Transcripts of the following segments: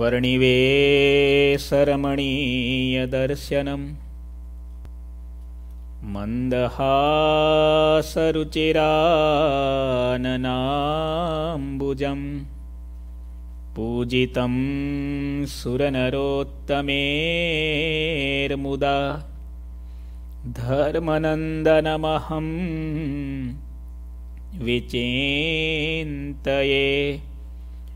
વર્ણિવે સરમણીયદર્શનम् मन्दहासरुचिराननाम्बुजम् पूजितं सुरनरोत्तमेर्मुदा धर्मनन्दनमहं विचिन्तये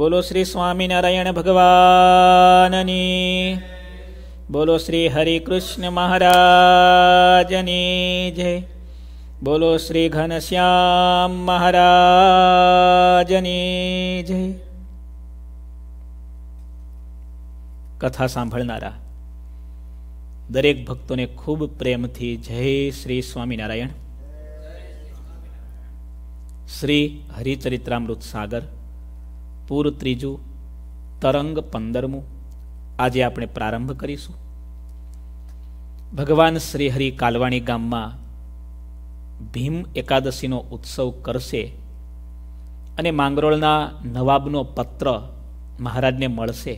બોલો શ્રી સ્વામિનારાયણ ભગવાનની બોલો શ્રી હરિકૃષ્ણ મહારાજની જય બોલો શ્રી ઘનશ્યામ મહારાજની જય કથા સાંભળનારા દરેક ભક્તોને ખૂબ પ્રેમથી જય શ્રી સ્વામિનારાયણ શ્રી હરિચરિત્રામૃત સાગર પૂર ત્રીજું તરંગ પંદરમું આજે આપણે પ્રારંભ કરીશું ભગવાન શ્રી હરિ કાલવાણી ગામમાં ભીમ એકાદશીનો ઉત્સવ કરશે અને માંગરોળના નવાબનો પત્ર મહારાજને મળશે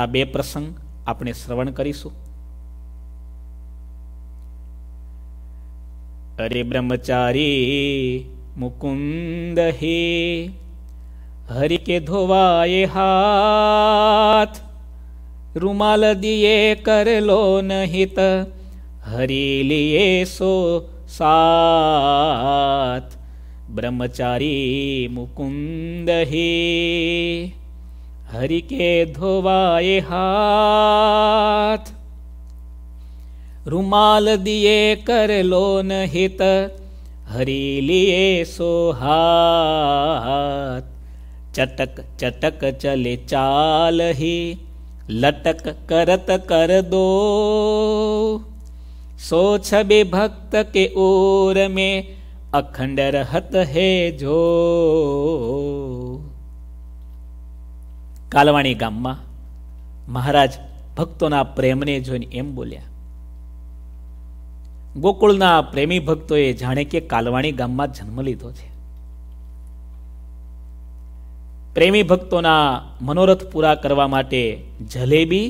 આ બે પ્રસંગ આપણે શ્રવણ કરીશું અરે બ્રહ્મચારી મુકુંદ હે હરી કે ધોવાએ હાથ રૂમાલ દિયે કરલો નહિત હરી લીએ સો સાથ બ્રહ્મચારી મુકુંદ હે હરી કે ધોવાએ હાથ રૂમાલ દિયે કરલો નહિત હરી લીએ સો હાથ ચટક ચટક ચલે ચાલ હે લટક કરત કર દો सो छबे ભક્ત કે ઓર में अखंड रहत है જો કાલવાણી ગામમાં મહારાજ ભક્તોના પ્રેમને જોઈને એમ બોલ્યા ગોકુળના પ્રેમી ભક્તોએ જાણે કે કાલવાણી ગામમાં જન્મ લીધો છે પ્રેમી ભક્તોના મનોરથ પૂરા કરવા માટે જલેબી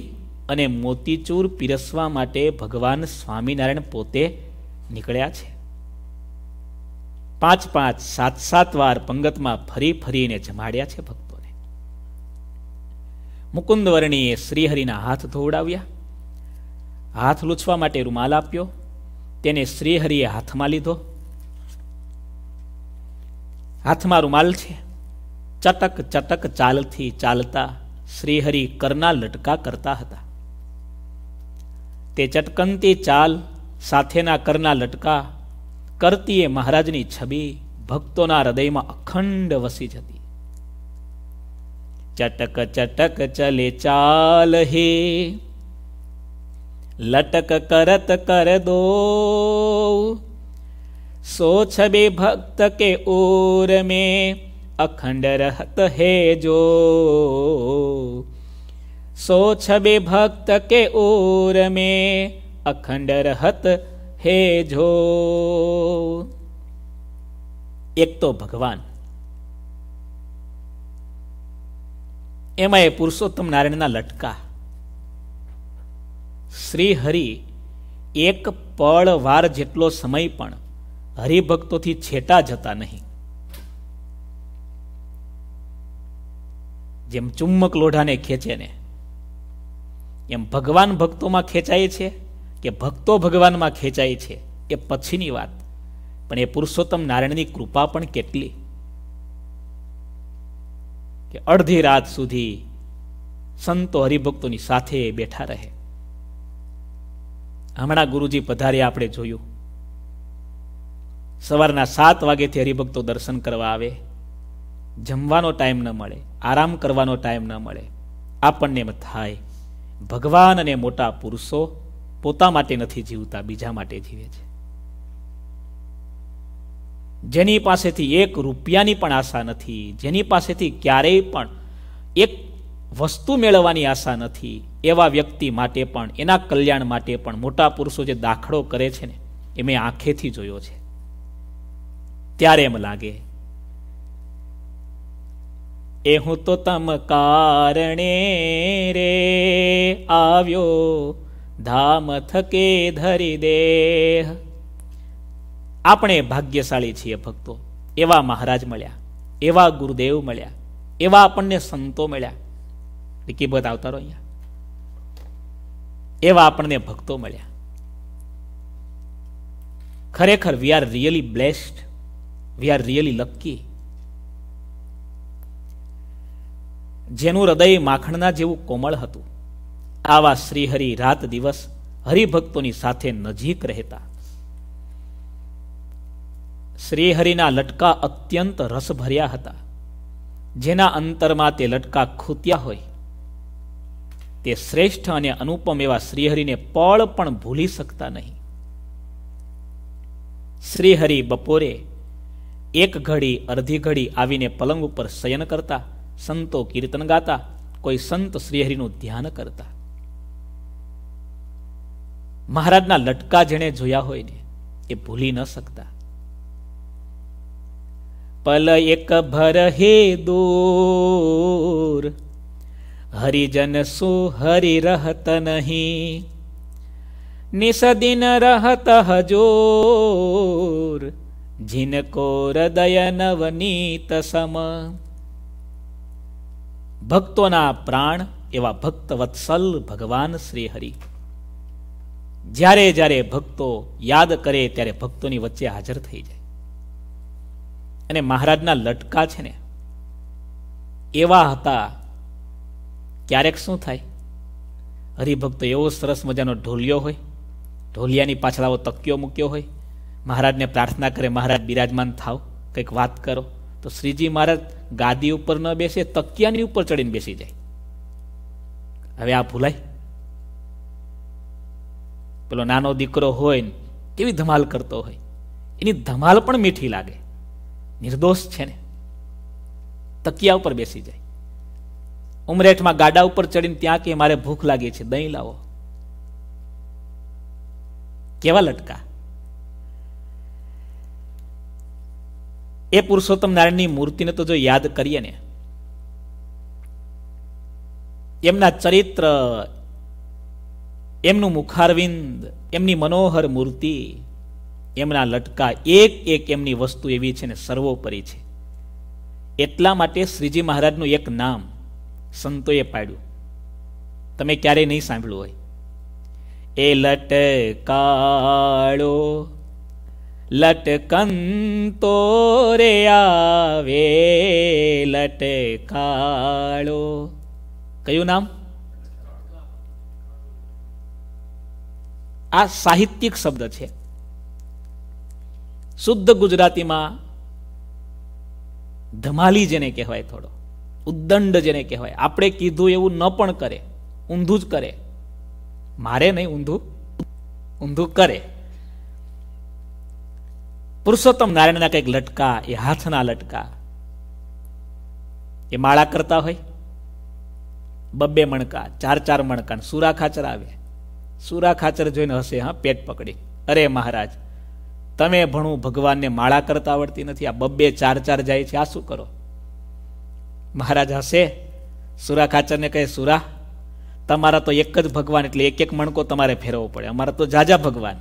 અને મોતીચૂર પીરસવા માટે ભગવાન સ્વામિનારાયણ પોતે નીકળ્યા છે પાંચ પાંચ સાત સાત વાર પંગતમાં ફરી ફરીને જમાડ્યા છે ભક્તોને મુકુંદવર્ણીએ શ્રીહરિના હાથ ધોવડાવ્યા હાથ લૂછવા માટે રૂમાલ આપ્યો તેને શ્રીહરિએ હાથમાં લીધો હાથમાં રૂમાલ છે चटक चटक चाल थी चालता श्रीहरि करना लटका करता हता ते चटकंती चाल साथेना करना लटका करती है महाराज की छबी भक्तों हृदय में अखंड वसी जती चटक चटक चले चाल हे लटक करत कर दो सोच भी भक्त के ओर में અખંડ રહત હે જો સો છબે ભક્ત કે ઓર મે અખંડ રહત હે જો એક તો ભગવાન એમાં એ પુરુષોત્તમ નારાયણના લટકા શ્રી હરિ એક પળ વાર જેટલો સમય પણ હરિભક્તોથી છેટા જતા નહીં જેમ ચુંબક લોઢાને ખેંચે ને એમ ભગવાન ભક્તોમાં ખેંચાય છે કે ભક્તો ભગવાનમાં ખેંચાય છે એ પછીની વાત પણ એ પુરુષોત્તમ નારાયણની કૃપા પણ કેટલી કે અડધી રાત સુધી સંતો હરિભક્તોની સાથે બેઠા રહે હમણાં ગુરુજી પધારે આપણે જોયું સવારના સાત વાગેથી હરિભક્તો દર્શન કરવા આવે જમવાનો ટાઈમ ન મળે આરામ કરવાનો ટાઈમ ન મળે આપણને એમ થાય ભગવાન અને મોટા પુરુષો પોતા માટે નથી જીવતા બીજા માટે જીવે છે જેની પાસેથી એક રૂપિયાની પણ આશા નથી જેની પાસેથી ક્યારેય પણ એક વસ્તુ મેળવવાની આશા નથી એવા વ્યક્તિ માટે પણ એના કલ્યાણ માટે પણ મોટા પુરુષો જે દાખલો કરે છે ને એ મેં આંખેથી જોયો છે ત્યારે એમ લાગે એ હું તો તમ કારણે રે આવ્યો ધામ થકે ધરી દેહ આપણે ભાગ્યશાળી છીએ ભક્તો એવા મહારાજ મળ્યા એવા ગુરુદેવ મળ્યા એવા આપણને સંતો મળ્યા કિંમત આવતા રહો અહીંયા એવા આપણને ભક્તો મળ્યા ખરેખર we are really blessed we are really lucky જેનું હૃદય માખણના જેવું કોમળ હતું આવા શ્રીહરિ રાત દિવસ હરિભક્તોની સાથે નજીક રહેતા શ્રીહરિના લટકા અત્યંત રસભર્યા હતા જેના અંતરમાં તે લટકા ખૂત્યા હોય તે શ્રેષ્ઠ અને અનુપમ એવા શ્રીહરિને પળ પણ ભૂલી શકતા નહીં શ્રીહરિ બપોરે એક ઘડી અડધી ઘડી આવીને પલંગ ઉપર શયન કરતા સંતો કીર્તન ગાતા કોઈ સંત શ્રીહરિનું ધ્યાન કરતા મહારાજના લટકા જેણે જોયા હોય ને એ ભૂલી ન શકતા પલ એક ભર હે દૂર હરિજન સુ હરિ રહત નહીં નિસદિન રહત હજોર जिनको हृदय नवनीत सम ભક્તોના પ્રાણ એવા ભક્ત વત્સલ ભગવાન શ્રી હરિ જ્યારે જ્યારે ભક્તો યાદ કરે ત્યારે ભક્તોની વચ્ચે હાજર થઈ જાય અને મહારાજના લટકા છે ને એવા હતા ક્યારેક શું થાય હરિભક્તો એવો સરસ મજાનો ઢોલિયો હોય ઢોલિયાની પાછળ આવો તકિયો મૂક્યો હોય મહારાજને પ્રાર્થના કરે મહારાજ બિરાજમાન થાવ કંઈક વાત કરો તો શ્રીજી મહારાજ ગાદી ઉપર ન બેસે તકિયાની ઉપર ચડીને બેસી જાય હવે આ ભૂલાય પેલો નાનો દીકરો હોય ને કેવી ધમાલ કરતો હોય એની ધમાલ પણ મીઠી લાગે નિર્દોષ છે ને તકિયા ઉપર બેસી જાય ઉમરેઠમાં ગાડા ઉપર ચડીને ત્યાં કે મારે ભૂખ લાગી છે દહીં લાવો કેવા લટકા એ પુરુષોત્તમ નારાયણની મૂર્તિને તો જો યાદ કરીએ ને એમના ચરિત્ર એમનું મુખારવિંદ એમની મનોહર મૂર્તિ એમના લટકા એક એક એમની વસ્તુ એવી છે ને સર્વોપરી છે એટલા માટે શ્રીજી મહારાજનું એક નામ સંતોએ પાડ્યું તમે ક્યારેય નહીં સાંભળ્યું હોય એ લટકાળો લટકંતો રે આવે લટકાળો કયું નામ આ સાહિત્યિક શબ્દ છે શુદ્ધ ગુજરાતીમાં ધમાલી જેને કહેવાય થોડો ઉદ્દંડ જેને કહેવાય આપણે કીધું એવું ન પણ કરે ઊંધું જ કરે મારે નહીં ઊંધું ઊંધું કરે પુરુષોત્તમ નારાયણના કંઈક લટકા એ હાથના લટકા એ માળા કરતા હોય બબ્બે મણકા ચાર ચાર મણકા સુરા ખાચર આવે સુરા ખાચર જોઈને હશે હા પેટ પકડી અરે મહારાજ તમે ભણું ભગવાનને માળા કરતા આવડતી નથી આ બબ્બે ચાર ચાર જાય છે આ શું કરો મહારાજ હશે સુરા ખાચરને કહે સુરા તમારા તો એક જ ભગવાન એટલે એક એક મણકો તમારે ફેરવવો પડે અમારા તો જાજા ભગવાન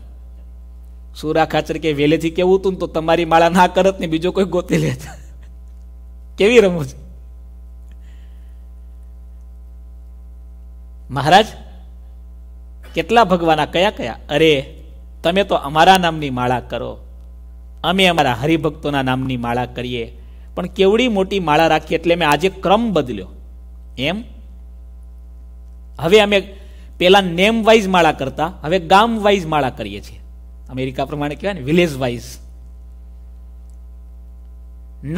સુરા ખાચર કે વેલેથી કેવું હતું તો તમારી માળા ના કરત ને બીજો કોઈ ગોતી લેતા કેવી રમૂજ મહારાજ કેટલા ભગવાના કયા કયા અરે તમે તો અમારા નામની માળા કરો અમે અમારા હરિભક્તોના નામની માળા કરીએ પણ કેવડી મોટી માળા રાખી એટલે મેં આજે ક્રમ બદલ્યો એમ હવે અમે પેલા નેમ વાઇઝ માળા કરતા હવે ગામ વાઇઝ માળા કરીએ છીએ અમેરિકા પ્રમાણે કહેવાય ને વિલેજ વાઇઝ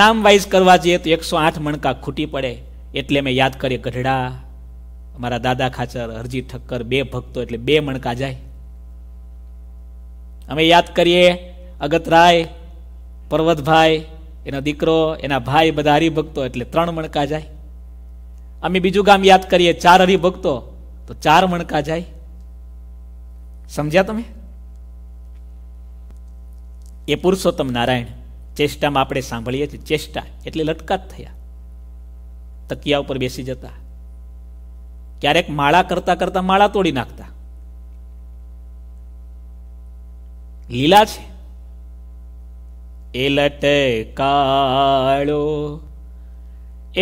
નામ વાઇઝ કરવા જઈએ તો એકસો આઠ મણકા ખૂટી પડે એટલે મેં યાદ કરીએ ગઢડા અમારા દાદા ખાચર હરજી ઠક્કર બે ભક્તો એટલે બે મણકા જાય અમે યાદ કરીએ અગતરાય પર્વતભાઈ એનો દીકરો એના ભાઈ બધા હરિભક્તો એટલે ત્રણ મણકા જાય અમે બીજું ગામ યાદ કરીએ ચાર હરિભક્તો તો ચાર મણકા જાય સમજ્યા તમે એ પુરુષોત્તમ નારાયણ ચેષ્ટામાં આપણે સાંભળીએ છીએ ચેષ્ટા એટલે લટકાત થયા તકિયા ઉપર બેસી જતા ક્યારેક માળા કરતા કરતા માળા તોડી નાખતા લીલા છે એ લટકાળો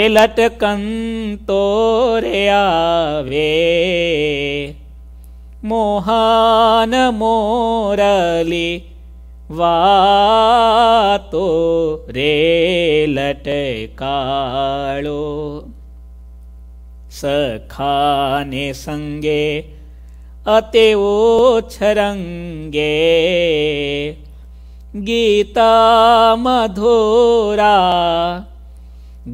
એ લટકંતો રે આવે મોહાન મોરલી વાતો રે કાળો સખાને સંગે અતેઓ છરંગે ગીતા મધોરા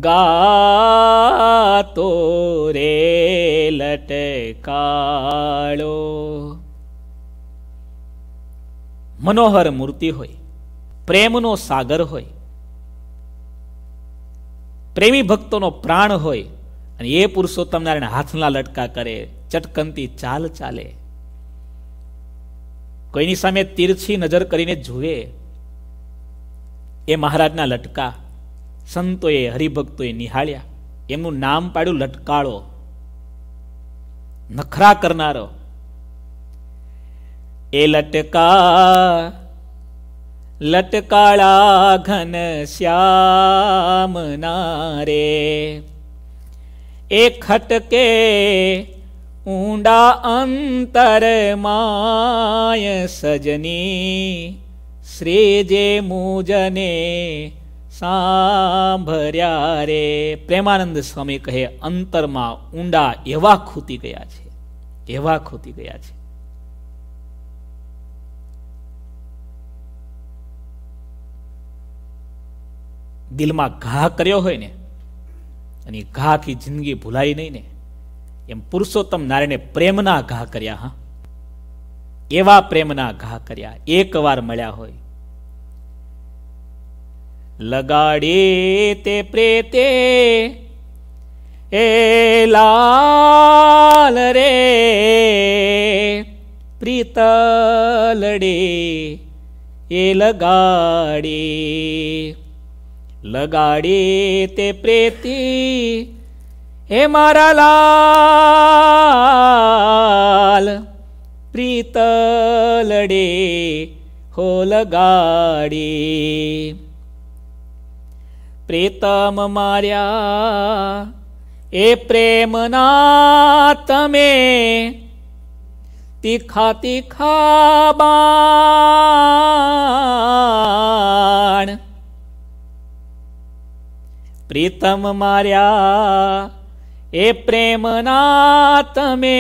ગાતો રે કાળો મનોહર મૂર્તિ હોય પ્રેમનો સાગર હોય પ્રેમી ભક્તોનો પ્રાણ હોય અને એ પુરુષોત્તમ નારાયણ હાથના લટકા કરે ચટકનતી ચાલ ચાલે કોઈની સામે તીરછી નજર કરીને જુએ એ મહારાજના લટકા સંતોએ હરિભક્તોએ નિહાળ્યા એમનું નામ પાડ્યું લટકાળો નખરા કરનારો એ લટકા લટકાળા ઘન શ્યામના રે એ ખટકે ઊંડા અંતર માય સજની શ્રીજે મુજને સાંભર્યા રે પ્રેમાનંદ સ્વામી કહે અંતરમાં ઊંડા એવા ખૂતી ગયા છે એવા ખૂતી ગયા છે દિલમાં ઘા કર્યો હોય ને અને ઘા કી જિંદગી ભૂલાય નહીં ને એમ પુરુષોત્તમ નારાયણે પ્રેમના ઘા કર્યા હા એવા પ્રેમના ઘા કર્યા એકવાર મળ્યા હોય લગાડે તે પ્રેતે એ લાલ રે પ્રીતલડે એ લગાડે લગાડી તે પ્રેતી હે મારા લાલ પ્રીત લડે હો લગાડી પ્રેતમ માર્યા એ પ્રેમના તમે તીખા તીખા બાણ પ્રીતમ માર્યા એ પ્રેમના તમે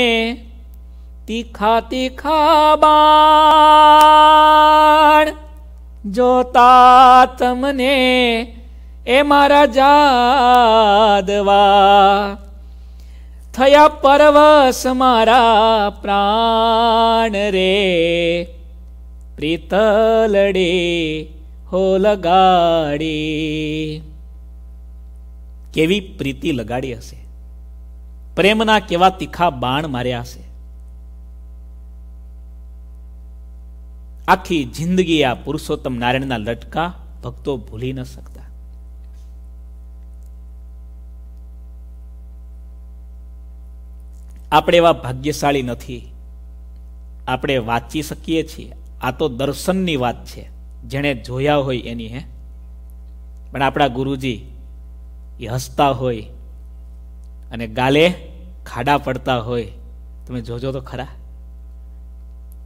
તીખા તીખા બાણ જોતા તમને એ મારા જાદવા થયા પરવસ મારા પ્રાણ રે પ્રીતલડે હો લગાડી કેવી પ્રીતિ લગાડી હશે પ્રેમના કેવા તીખા બાણ માર્યા હશે આખી જિંદગી આ પુરુષોત્તમ નારાયણના લટકા ભક્તો ભૂલી ન શકતા આપણે એવા ભાગ્યશાળી નથી આપણે વાંચી શકીએ છીએ આ તો દર્શનની વાત છે જેણે જોયા હોય એની હે પણ આપણા ગુરુજી એ હસતા હોય અને ગાલે ખાડા પડતા હોય તમે જોજો તો ખરા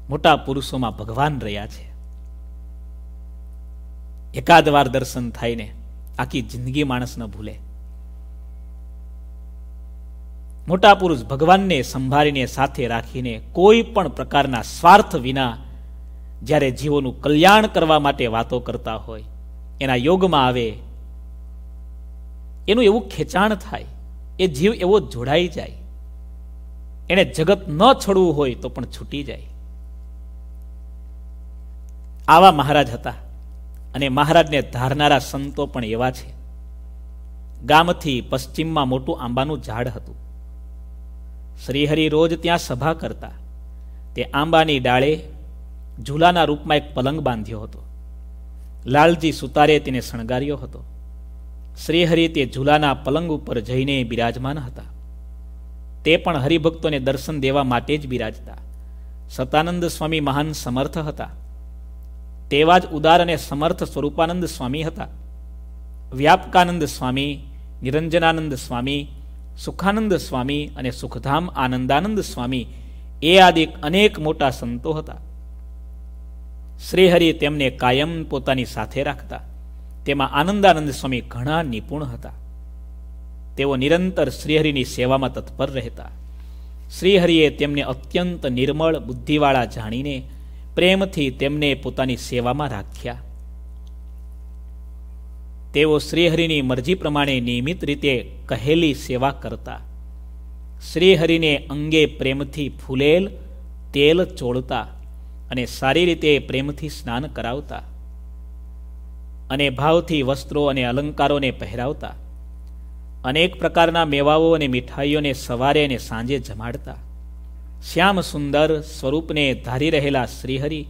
મોટા પુરુષોમાં ભગવાન રહ્યા છે એકાદ વાર દર્શન થાય ને આખી જિંદગી માણસ ન ભૂલે મોટા પુરુષ ભગવાનને સંભાળીને સાથે રાખીને કોઈ પણ પ્રકારના સ્વાર્થ વિના જ્યારે જીવોનું કલ્યાણ કરવા માટે વાતો કરતા હોય એના યોગમાં આવે એનું એવું ખેંચાણ થાય એ જીવ એવો જોડાઈ જાય એણે જગત ન છોડવું હોય તો પણ છૂટી જાય આવા મહારાજ હતા અને મહારાજને ધારનારા સંતો પણ એવા છે ગામથી પશ્ચિમમાં મોટું આંબાનું ઝાડ હતું શ્રીહરિ રોજ ત્યાં સભા કરતા તે આંબાની ડાળે ઝૂલાના રૂપમાં એક પલંગ બાંધ્યો હતો લાલજી સુતારે તેને શણગાર્યો હતો શ્રીહરિ તે ઝૂલાના પલંગ ઉપર જઈને બિરાજમાન હતા તે પણ હરિભક્તોને દર્શન દેવા માટે જ બિરાજતા સતાનંદ સ્વામી મહાન સમર્થ હતા તેવા જ ઉદાર અને સમર્થ સ્વરૂપાનંદ સ્વામી હતા વ્યાપકાનંદ સ્વામી નિરંજનાનંદ સ્વામી સુખાનંદ સ્વામી અને સુખધામ આનંદાનંદ સ્વામી એ આદિ અનેક મોટા સંતો હતા શ્રીહરિ તેમને કાયમ પોતાની સાથે રાખતા તેમાં આનંદાનંદ સ્વામી ઘણા નિપુણ હતા તેઓ નિરંતર શ્રીહરિની સેવામાં તત્પર રહેતા શ્રીહરિએ તેમને અત્યંત નિર્મળ બુદ્ધિવાળા જાણીને પ્રેમથી તેમને પોતાની સેવામાં રાખ્યા તેઓ શ્રીહરિની મરજી પ્રમાણે નિયમિત રીતે કહેલી સેવા કરતા શ્રીહરિને અંગે પ્રેમથી ફૂલેલ તેલ ચોળતા અને સારી રીતે પ્રેમથી સ્નાન કરાવતા અને ભાવથી વસ્ત્રો અને અલંકારોને પહેરાવતા અનેક પ્રકારના મેવાઓ અને મીઠાઈઓને સવારે અને સાંજે જમાડતા શ્યામ સુંદર સ્વરૂપને ધારી રહેલા શ્રીહરિ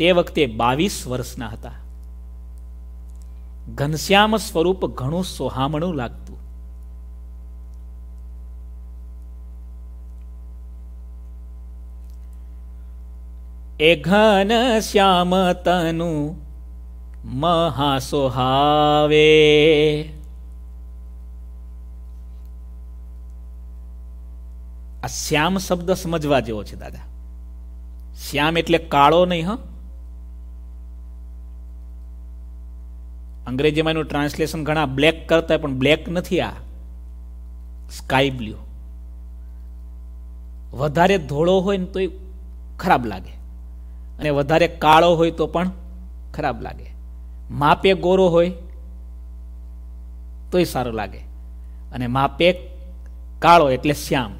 તે વખતે બાવીસ વર્ષના હતા ઘનશ્યામ સ્વરૂપ ઘણું સોહામણું લાગતું એ ઘન શ્યામ તનું મહાસુહાવે આ શ્યામ શબ્દ સમજવા જેવો છે દાદા શ્યામ એટલે કાળો નહીં હ અંગ્રેજીમાં એનું ટ્રાન્સલેશન ઘણા બ્લેક કરતા પણ બ્લેક નથી આ સ્કાય બ્લ્યુ વધારે ધોળો હોય ને તો એ ખરાબ લાગે અને વધારે કાળો હોય તો પણ ખરાબ લાગે માપે ગોરો હોય તોય સારું લાગે અને માપે કાળો એટલે શ્યામ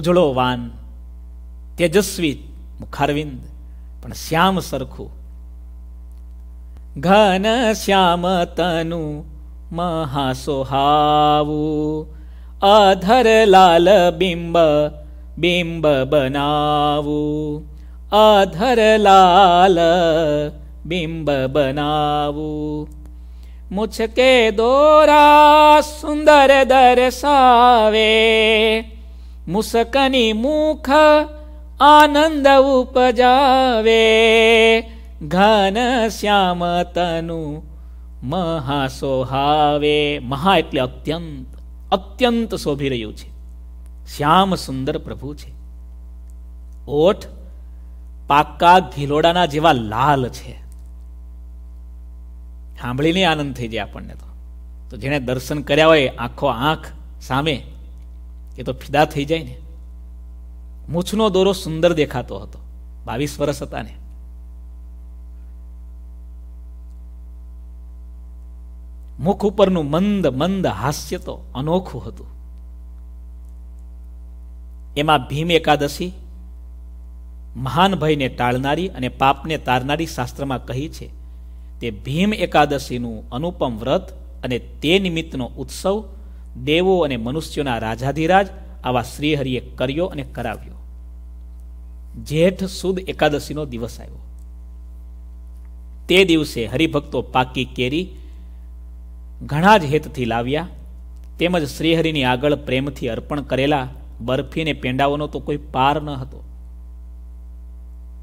ઉજળો વાન તેજસ્વી મુખારવિંદ પણ શ્યામ સરખું ઘન શ્યામ તનુ મહાસોહાવું અધર લાલ બિંબ બિંબ બનાવું આધર લાલ બિંબ બનાવું મુછકે દોરા સુંદર દર્શાવે મુસકની મુખ આનંદ ઉપજાવે ઘન શ્યામ તનુ મહા સોહાવે મહા એટલે અત્યંત અત્યંત શોભી રહ્યું છે શ્યામ સુંદર પ્રભુ છે ઓઠ પાકા ઘીલોડાના જેવા લાલ છે સાંભળીને આનંદ થઈ જાય આપણને તો તો જેણે દર્શન કર્યા હોય આખો આંખ સામે એ તો ફિદા થઈ જાય ને મૂછનો દોરો સુંદર દેખાતો હતો બાવીસ વર્ષ હતા ને મુખ ઉપરનું મંદ મંદ હાસ્ય તો અનોખું હતું એમાં ભીમ એકાદશી મહાન ભયને ટાળનારી અને પાપને તારનારી શાસ્ત્રમાં કહી છે તે ભીમ એકાદશીનું અનુપમ વ્રત અને તે નિમિત્તનો ઉત્સવ દેવો અને મનુષ્યોના રાજાધિરાજ આવા શ્રીહરિએ કર્યો અને કરાવ્યો જેઠ સુદ એકાદશીનો દિવસ આવ્યો તે દિવસે હરિભક્તો પાકી કેરી ઘણા જ હેતથી લાવ્યા તેમજ શ્રીહરિની આગળ પ્રેમથી અર્પણ કરેલા બરફી અને પેંડાઓનો તો કોઈ પાર ન હતો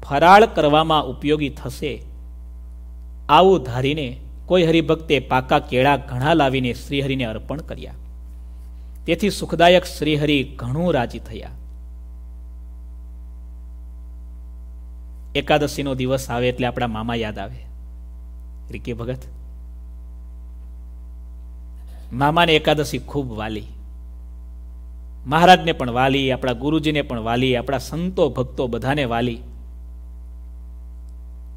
ફરાળ કરવામાં ઉપયોગી થશે આવું ધારીને કોઈ હરિભક્તે પાકા કેળા ઘણા લાવીને શ્રીહરિને અર્પણ કર્યા તેથી સુખદાયક શ્રીહરિ ઘણું રાજી થયા એકાદશીનો દિવસ આવે એટલે આપણા મામા યાદ આવે રીકે ભગત મામાને એકાદશી ખૂબ વાલી મહારાજને પણ વાલી આપણા ગુરુજીને પણ વાલી આપણા સંતો ભક્તો બધાને વાલી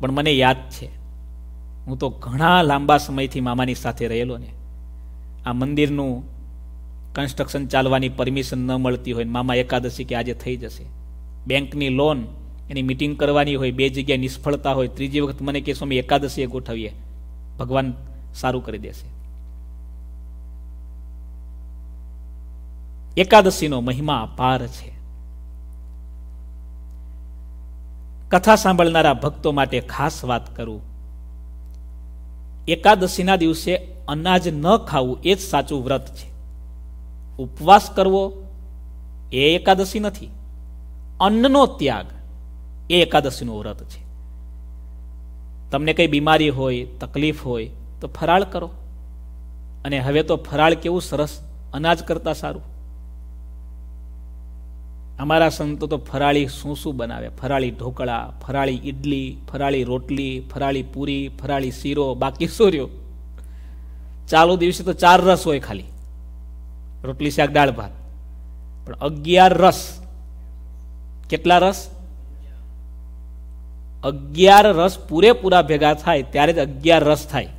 પણ મને યાદ છે હું તો ઘણા લાંબા સમયથી મામાની સાથે રહેલો ને આ મંદિરનું કન્સ્ટ્રક્શન ચાલવાની પરમિશન ન મળતી હોય મામા એકાદશી કે આજે થઈ જશે બેંકની લોન એની મિટિંગ કરવાની હોય બે જગ્યાએ નિષ્ફળતા હોય ત્રીજી વખત મને કે સ્વામી એકાદશીએ ગોઠવીએ ભગવાન સારું કરી દેશે એકાદશીનો મહિમા અપાર છે કથા સાંભળનારા ભક્તો માટે ખાસ વાત કરું એકાદશીના દિવસે અનાજ ન ખાવું એ જ સાચું વ્રત છે ઉપવાસ કરવો એ એકાદશી નથી અન્નનો ત્યાગ એ એકાદશીનું વ્રત છે તમને કંઈ બીમારી હોય તકલીફ હોય તો ફરાળ કરો અને હવે તો ફરાળ કેવું સરસ અનાજ કરતાં સારું અમારા સંતો તો ફરાળી શું શું બનાવે ફરાળી ઢોકળા ફરાળી ઈડલી ફરાળી રોટલી ફરાળી પૂરી ફરાળી શીરો બાકી શું રહ્યો ચાલુ દિવસે તો ચાર રસ હોય ખાલી રોટલી શાક દાળ ભાત પણ અગિયાર રસ કેટલા રસ અગિયાર રસ પૂરેપૂરા ભેગા થાય ત્યારે જ અગિયાર રસ થાય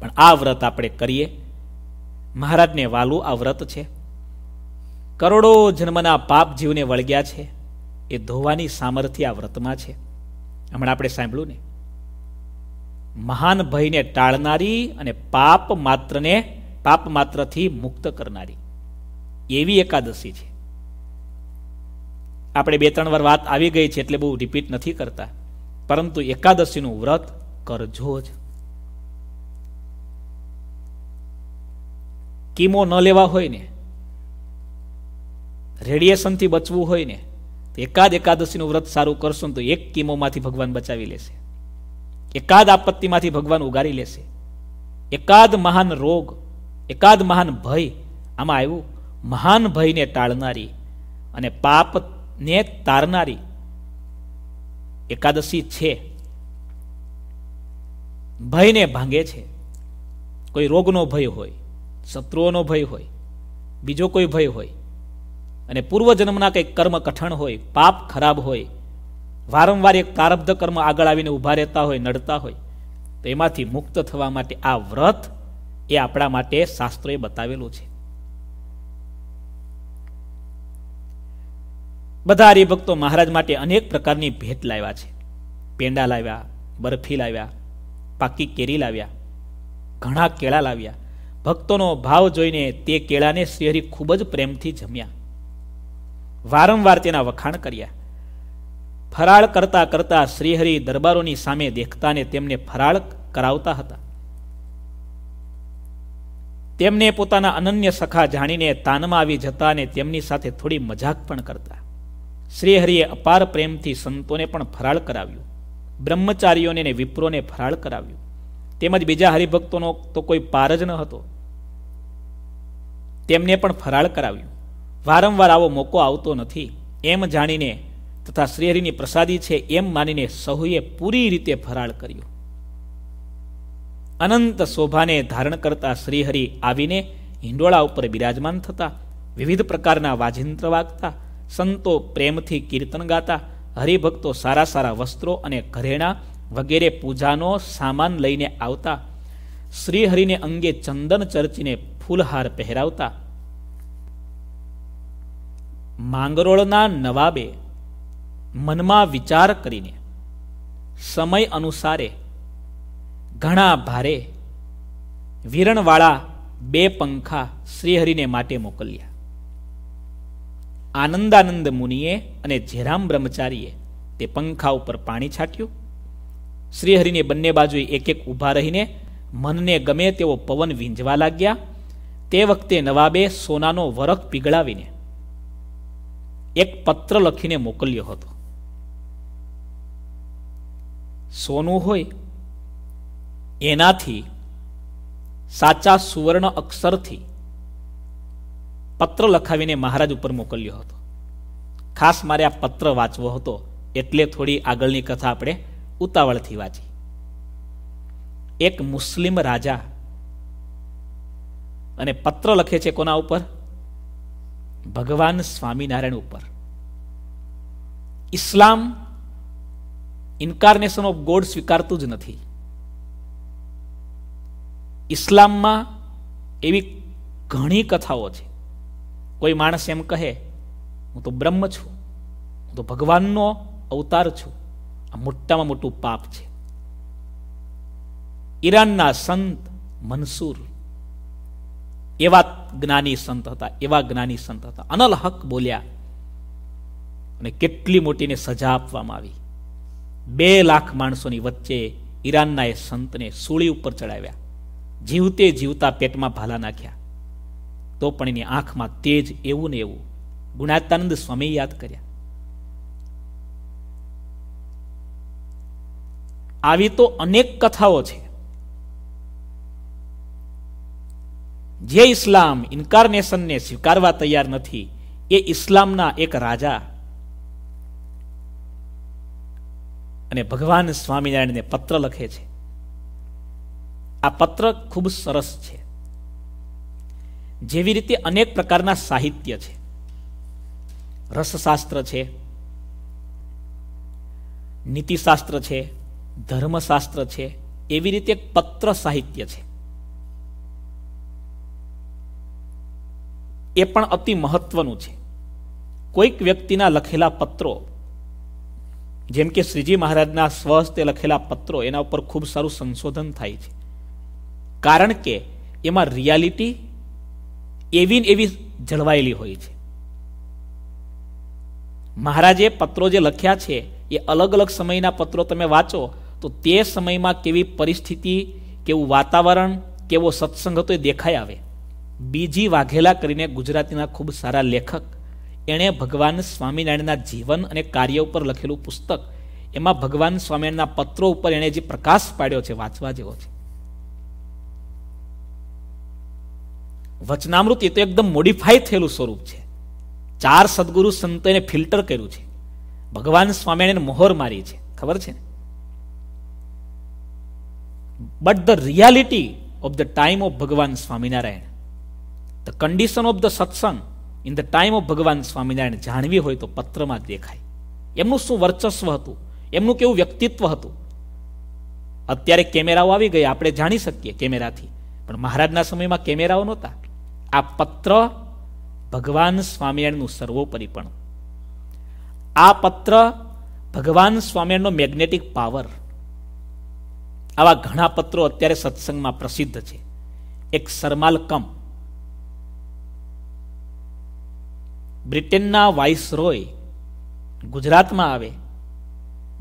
પણ આ વ્રત આપણે કરીએ મહારાજને વાલું આ વ્રત છે કરોડો જન્મના પાપ જીવને વળગ્યા છે એ ધોવાની સામર્થ્ય આ વ્રતમાં છે હમણાં આપણે સાંભળ્યું ને મહાન ભયને ટાળનારી અને પાપ માત્રને પાપ માત્રથી મુક્ત કરનારી એવી એકાદશી છે આપણે બે ત્રણ વાર વાત આવી ગઈ છે એટલે બહુ રિપીટ નથી કરતા પરંતુ એકાદશીનું વ્રત કરજો જ કીમો ન લેવા હોય ને રેડિયેશનથી બચવું હોય ને તો એકાદ એકાદશીનું વ્રત સારું કરશો ને તો એક કીમોમાંથી ભગવાન બચાવી લેશે એકાદ આપત્તિમાંથી ભગવાન ઉગારી લેશે એકાદ મહાન રોગ એકાદ મહાન ભય આમાં આવ્યું મહાન ભયને ટાળનારી અને પાપને તારનારી એકાદશી છે ભયને ભાંગે છે કોઈ રોગનો ભય હોય શત્રુઓનો ભય હોય બીજો કોઈ ભય હોય અને પૂર્વજન્મના કંઈક કર્મ કઠણ હોય પાપ ખરાબ હોય વારંવાર એક પ્રારબ્ધ કર્મ આગળ આવીને ઊભા રહેતા હોય નડતા હોય તો એમાંથી મુક્ત થવા માટે આ વ્રત એ આપણા માટે શાસ્ત્રોએ બતાવેલું છે બધા હરિભક્તો મહારાજ માટે અનેક પ્રકારની ભેટ લાવ્યા છે પેંડા લાવ્યા બરફી લાવ્યા પાકી કેરી લાવ્યા ઘણા કેળા લાવ્યા ભક્તોનો ભાવ જોઈને તે કેળાને શ્રીહરિ ખૂબ જ પ્રેમથી જમ્યા વારંવાર તેના વખાણ કર્યા ફરાળ કરતા કરતા શ્રીહરિ દરબારોની સામે દેખતાને તેમને ફરાળ કરાવતા હતા તેમને પોતાના અનન્ય સખા જાણીને તાનમાં આવી જતા અને તેમની સાથે થોડી મજાક પણ કરતા શ્રીહરિએ અપાર પ્રેમથી સંતોને પણ ફરાળ કરાવ્યું બ્રહ્મચારીઓને ને વિપ્રોને ફરાળ કરાવ્યું તેમજ બીજા હરિભક્તોનો તો કોઈ પાર જ ન હતો તેમને પણ ફરાળ કરાવ્યું વારંવાર આવો મોકો આવતો નથી એમ જાણીને તથા શ્રીહરિની પ્રસાદી છે એમ માનીને સહુએ પૂરી રીતે ફરાળ કર્યો અનંત શોભાને ધારણ કરતા શ્રીહરિ આવીને હિંડોળા ઉપર બિરાજમાન થતા વિવિધ પ્રકારના વાજિંત્ર વાગતા સંતો પ્રેમથી કીર્તન ગાતા હરિભક્તો સારા સારા વસ્ત્રો અને ઘરેણા વગેરે પૂજાનો સામાન લઈને આવતા શ્રીહરિને અંગે ચંદન ચર્ચીને ફૂલહાર પહેરાવતા માંગરોળના નવાબે મનમાં વિચાર કરીને સમય અનુસારે ઘણા ભારે વિરણવાળા બે પંખા શ્રીહરિને માટે મોકલ્યા આનંદાનંદ મુનિએ અને જેરામ બ્રહ્મચારીએ તે પંખા ઉપર પાણી છાંટ્યું શ્રીહરિને બંને બાજુએ એક એક ઊભા રહીને મનને ગમે તેવો પવન વીંજવા લાગ્યા તે વખતે નવાબે સોનાનો વરખ પીગળાવીને એક પત્ર લખીને મોકલ્યો હતો સોનું હોય એનાથી સાચા સુવર્ણ અક્ષરથી પત્ર લખાવીને મહારાજ ઉપર મોકલ્યો હતો ખાસ મારે આ પત્ર વાંચવો હતો એટલે થોડી આગળની કથા આપણે ઉતાવળથી વાંચી એક મુસ્લિમ રાજા અને પત્ર લખે છે કોના ઉપર ભગવાન સ્વામિનારાયણ ઉપર ઇસ્લામ ઇન્કાર્નેશન ઓફ ગોડ સ્વીકારતું જ નથી ઇસ્લામમાં એવી ઘણી કથાઓ છે કોઈ માણસ એમ કહે હું તો બ્રહ્મ છું હું તો ભગવાનનો અવતાર છું આ મોટામાં મોટું પાપ છે ઈરાનના સંત મનસૂર એવા જ્ઞાની સંત હતા એવા જ્ઞાની સંત હતા અનલ હક બોલ્યા અને કેટલી મોટીને સજા આપવામાં આવી બે લાખ માણસોની વચ્ચે ઈરાનના એ સંતને સૂળી ઉપર ચડાવ્યા જીવતે જીવતા પેટમાં ભાલા નાખ્યા તો પણ એની આંખમાં તેજ એવું ને એવું ગુણાતાનંદ સ્વામી યાદ કર્યા આવી તો અનેક કથાઓ છે જે ઇસ્લામ ઇન્કાર્નેશનને સ્વીકારવા તૈયાર નથી એ ઇસ્લામના એક રાજા અને ભગવાન સ્વામિનારાયણને પત્ર લખે છે આ પત્ર ખૂબ સરસ છે જેવી રીતે અનેક પ્રકારના સાહિત્ય છે રસશાસ્ત્ર છે નીતિશાસ્ત્ર છે ધર્મશાસ્ત્ર છે એવી રીતે પત્ર સાહિત્ય છે એ પણ અતિ મહત્વનું છે કોઈક વ્યક્તિના લખેલા પત્રો જેમ કે શ્રીજી મહારાજના સ્વહસ્તે લખેલા પત્રો એના ઉપર ખૂબ સારું સંશોધન થાય છે કારણ કે એમાં રિયાલિટી એવી ને એવી જળવાયેલી હોય છે મહારાજે પત્રો જે લખ્યા છે એ અલગ અલગ સમયના પત્રો તમે વાંચો તો તે સમયમાં કેવી પરિસ્થિતિ કેવું વાતાવરણ કેવો સત્સંગ હતો એ દેખાઈ આવે બીજી વાઘેલા કરીને ગુજરાતીના ખૂબ સારા લેખક એણે ભગવાન સ્વામિનારાયણના જીવન અને કાર્ય ઉપર લખેલું પુસ્તક એમાં ભગવાન સ્વામિનારાયણના પત્રો ઉપર એણે જે પ્રકાશ પાડ્યો છે વાંચવા જેવો છે વચનામૃત એ તો એકદમ મોડિફાઈ થયેલું સ્વરૂપ છે ચાર સદગુરુ સંતોને ફિલ્ટર કર્યું છે ભગવાન સ્વામિનારાયણ મોહર મારી છે ખબર છે ને but the reality of the time of Bhagwan Swaminarayan the condition of the satsang in the time of Bhagwan Swaminarayan જાણવી હોય તો પત્રમાં દેખાય એમનું શું વર્ચસ્વ હતું એમનું કેવું વ્યક્તિત્વ હતું અત્યારે કેમેરાઓ આવી ગયા આપણે જાણી શકીએ કેમેરાથી પણ મહારાજના સમયમાં કેમેરાઓ નહોતા આ પત્ર ભગવાન સ્વામિનારાયણનું સર્વોપરી પણ આ પત્ર ભગવાન સ્વામિનારાયણનો મેગ્નેટિક પાવર આવા ઘણા પત્રો અત્યારે સત્સંગમાં પ્રસિદ્ધ છે એક સરમાલકમ બ્રિટનના વાઇસરોય ગુજરાતમાં આવે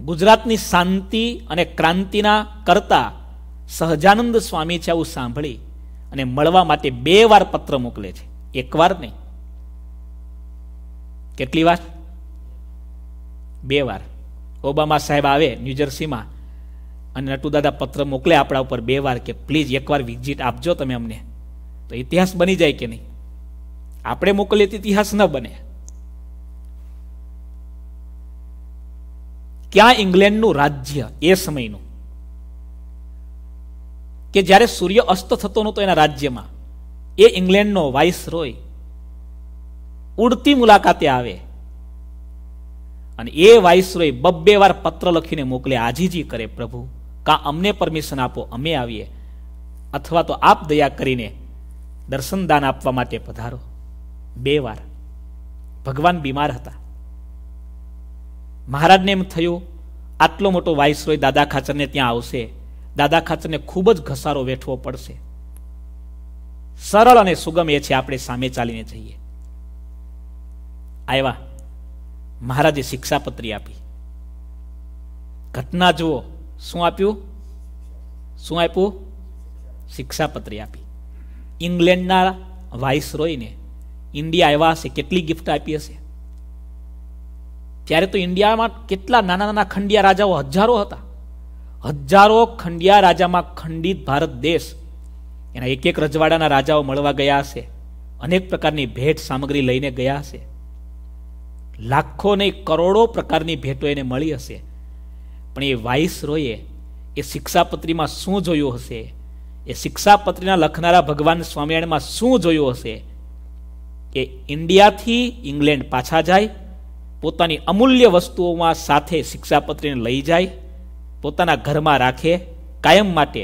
ગુજરાતની શાંતિ અને ક્રાંતિના કરતા સહજાનંદ સ્વામી છે આવું સાંભળી અને મળવા માટે બે વાર પત્ર મોકલે છે એકવાર નહીં કેટલી વાર બે વાર ઓબામા સાહેબ આવે ન્યૂજર્સીમાં અને નટુદાદા પત્ર મોકલે આપણા ઉપર બે વાર કે પ્લીઝ એકવાર વિઝિટ આપજો તમે અમને તો ઇતિહાસ બની જાય કે નહીં આપણે મોકલીએ તો ઇતિહાસ ન બને ક્યાં ઇંગ્લેન્ડનું રાજ્ય એ સમયનું કે જ્યારે સૂર્ય અસ્ત થતો નહોતો એના રાજ્યમાં એ ઇંગ્લેન્ડનો વાઇસ રોય ઉડતી મુલાકાતે આવે અને એ વાઇસરોય બબ્બે વાર પત્ર લખીને મોકલે આજીજી કરે પ્રભુ કા અમને પરમિશન આપો અમે આવીએ અથવા તો આપ દયા કરીને દર્શન દાન આપવા માટે પધારો બે વાર ભગવાન બીમાર હતા મહારાજને એમ થયું આટલો મોટો વાઇસરોય દાદા ખાચરને ત્યાં આવશે દાદા ખાચરને ખૂબ જ ઘસારો વેઠવો પડશે સરળ અને સુગમ એ છે આપણે સામે ચાલીને જઈએ આવ્યા મહારાજે શિક્ષાપત્રી આપી ઘટના જુઓ શું આપ્યું શું આપ્યું શિક્ષાપત્રી આપી ઇંગ્લેન્ડના વાઇસ વાઇસરોયને ઇન્ડિયા આવ્યા હશે કેટલી ગિફ્ટ આપી હશે ત્યારે તો ઇન્ડિયામાં કેટલા નાના નાના ખંડિયા રાજાઓ હજારો હતા હજારો ખંડિયા રાજામાં ખંડિત ભારત દેશ એના એક એક રજવાડાના રાજાઓ મળવા ગયા હશે અનેક પ્રકારની ભેટ સામગ્રી લઈને ગયા હશે લાખો ને કરોડો પ્રકારની ભેટો એને મળી હશે પણ એ વાઇસરોયે એ શિક્ષાપત્રીમાં શું જોયું હશે એ શિક્ષાપત્રીના લખનારા ભગવાન સ્વામિનારાયણમાં શું જોયું હશે કે ઇન્ડિયાથી ઇંગ્લેન્ડ પાછા જાય પોતાની અમૂલ્ય વસ્તુઓમાં સાથે શિક્ષાપત્રીને લઈ જાય પોતાના ઘરમાં રાખે કાયમ માટે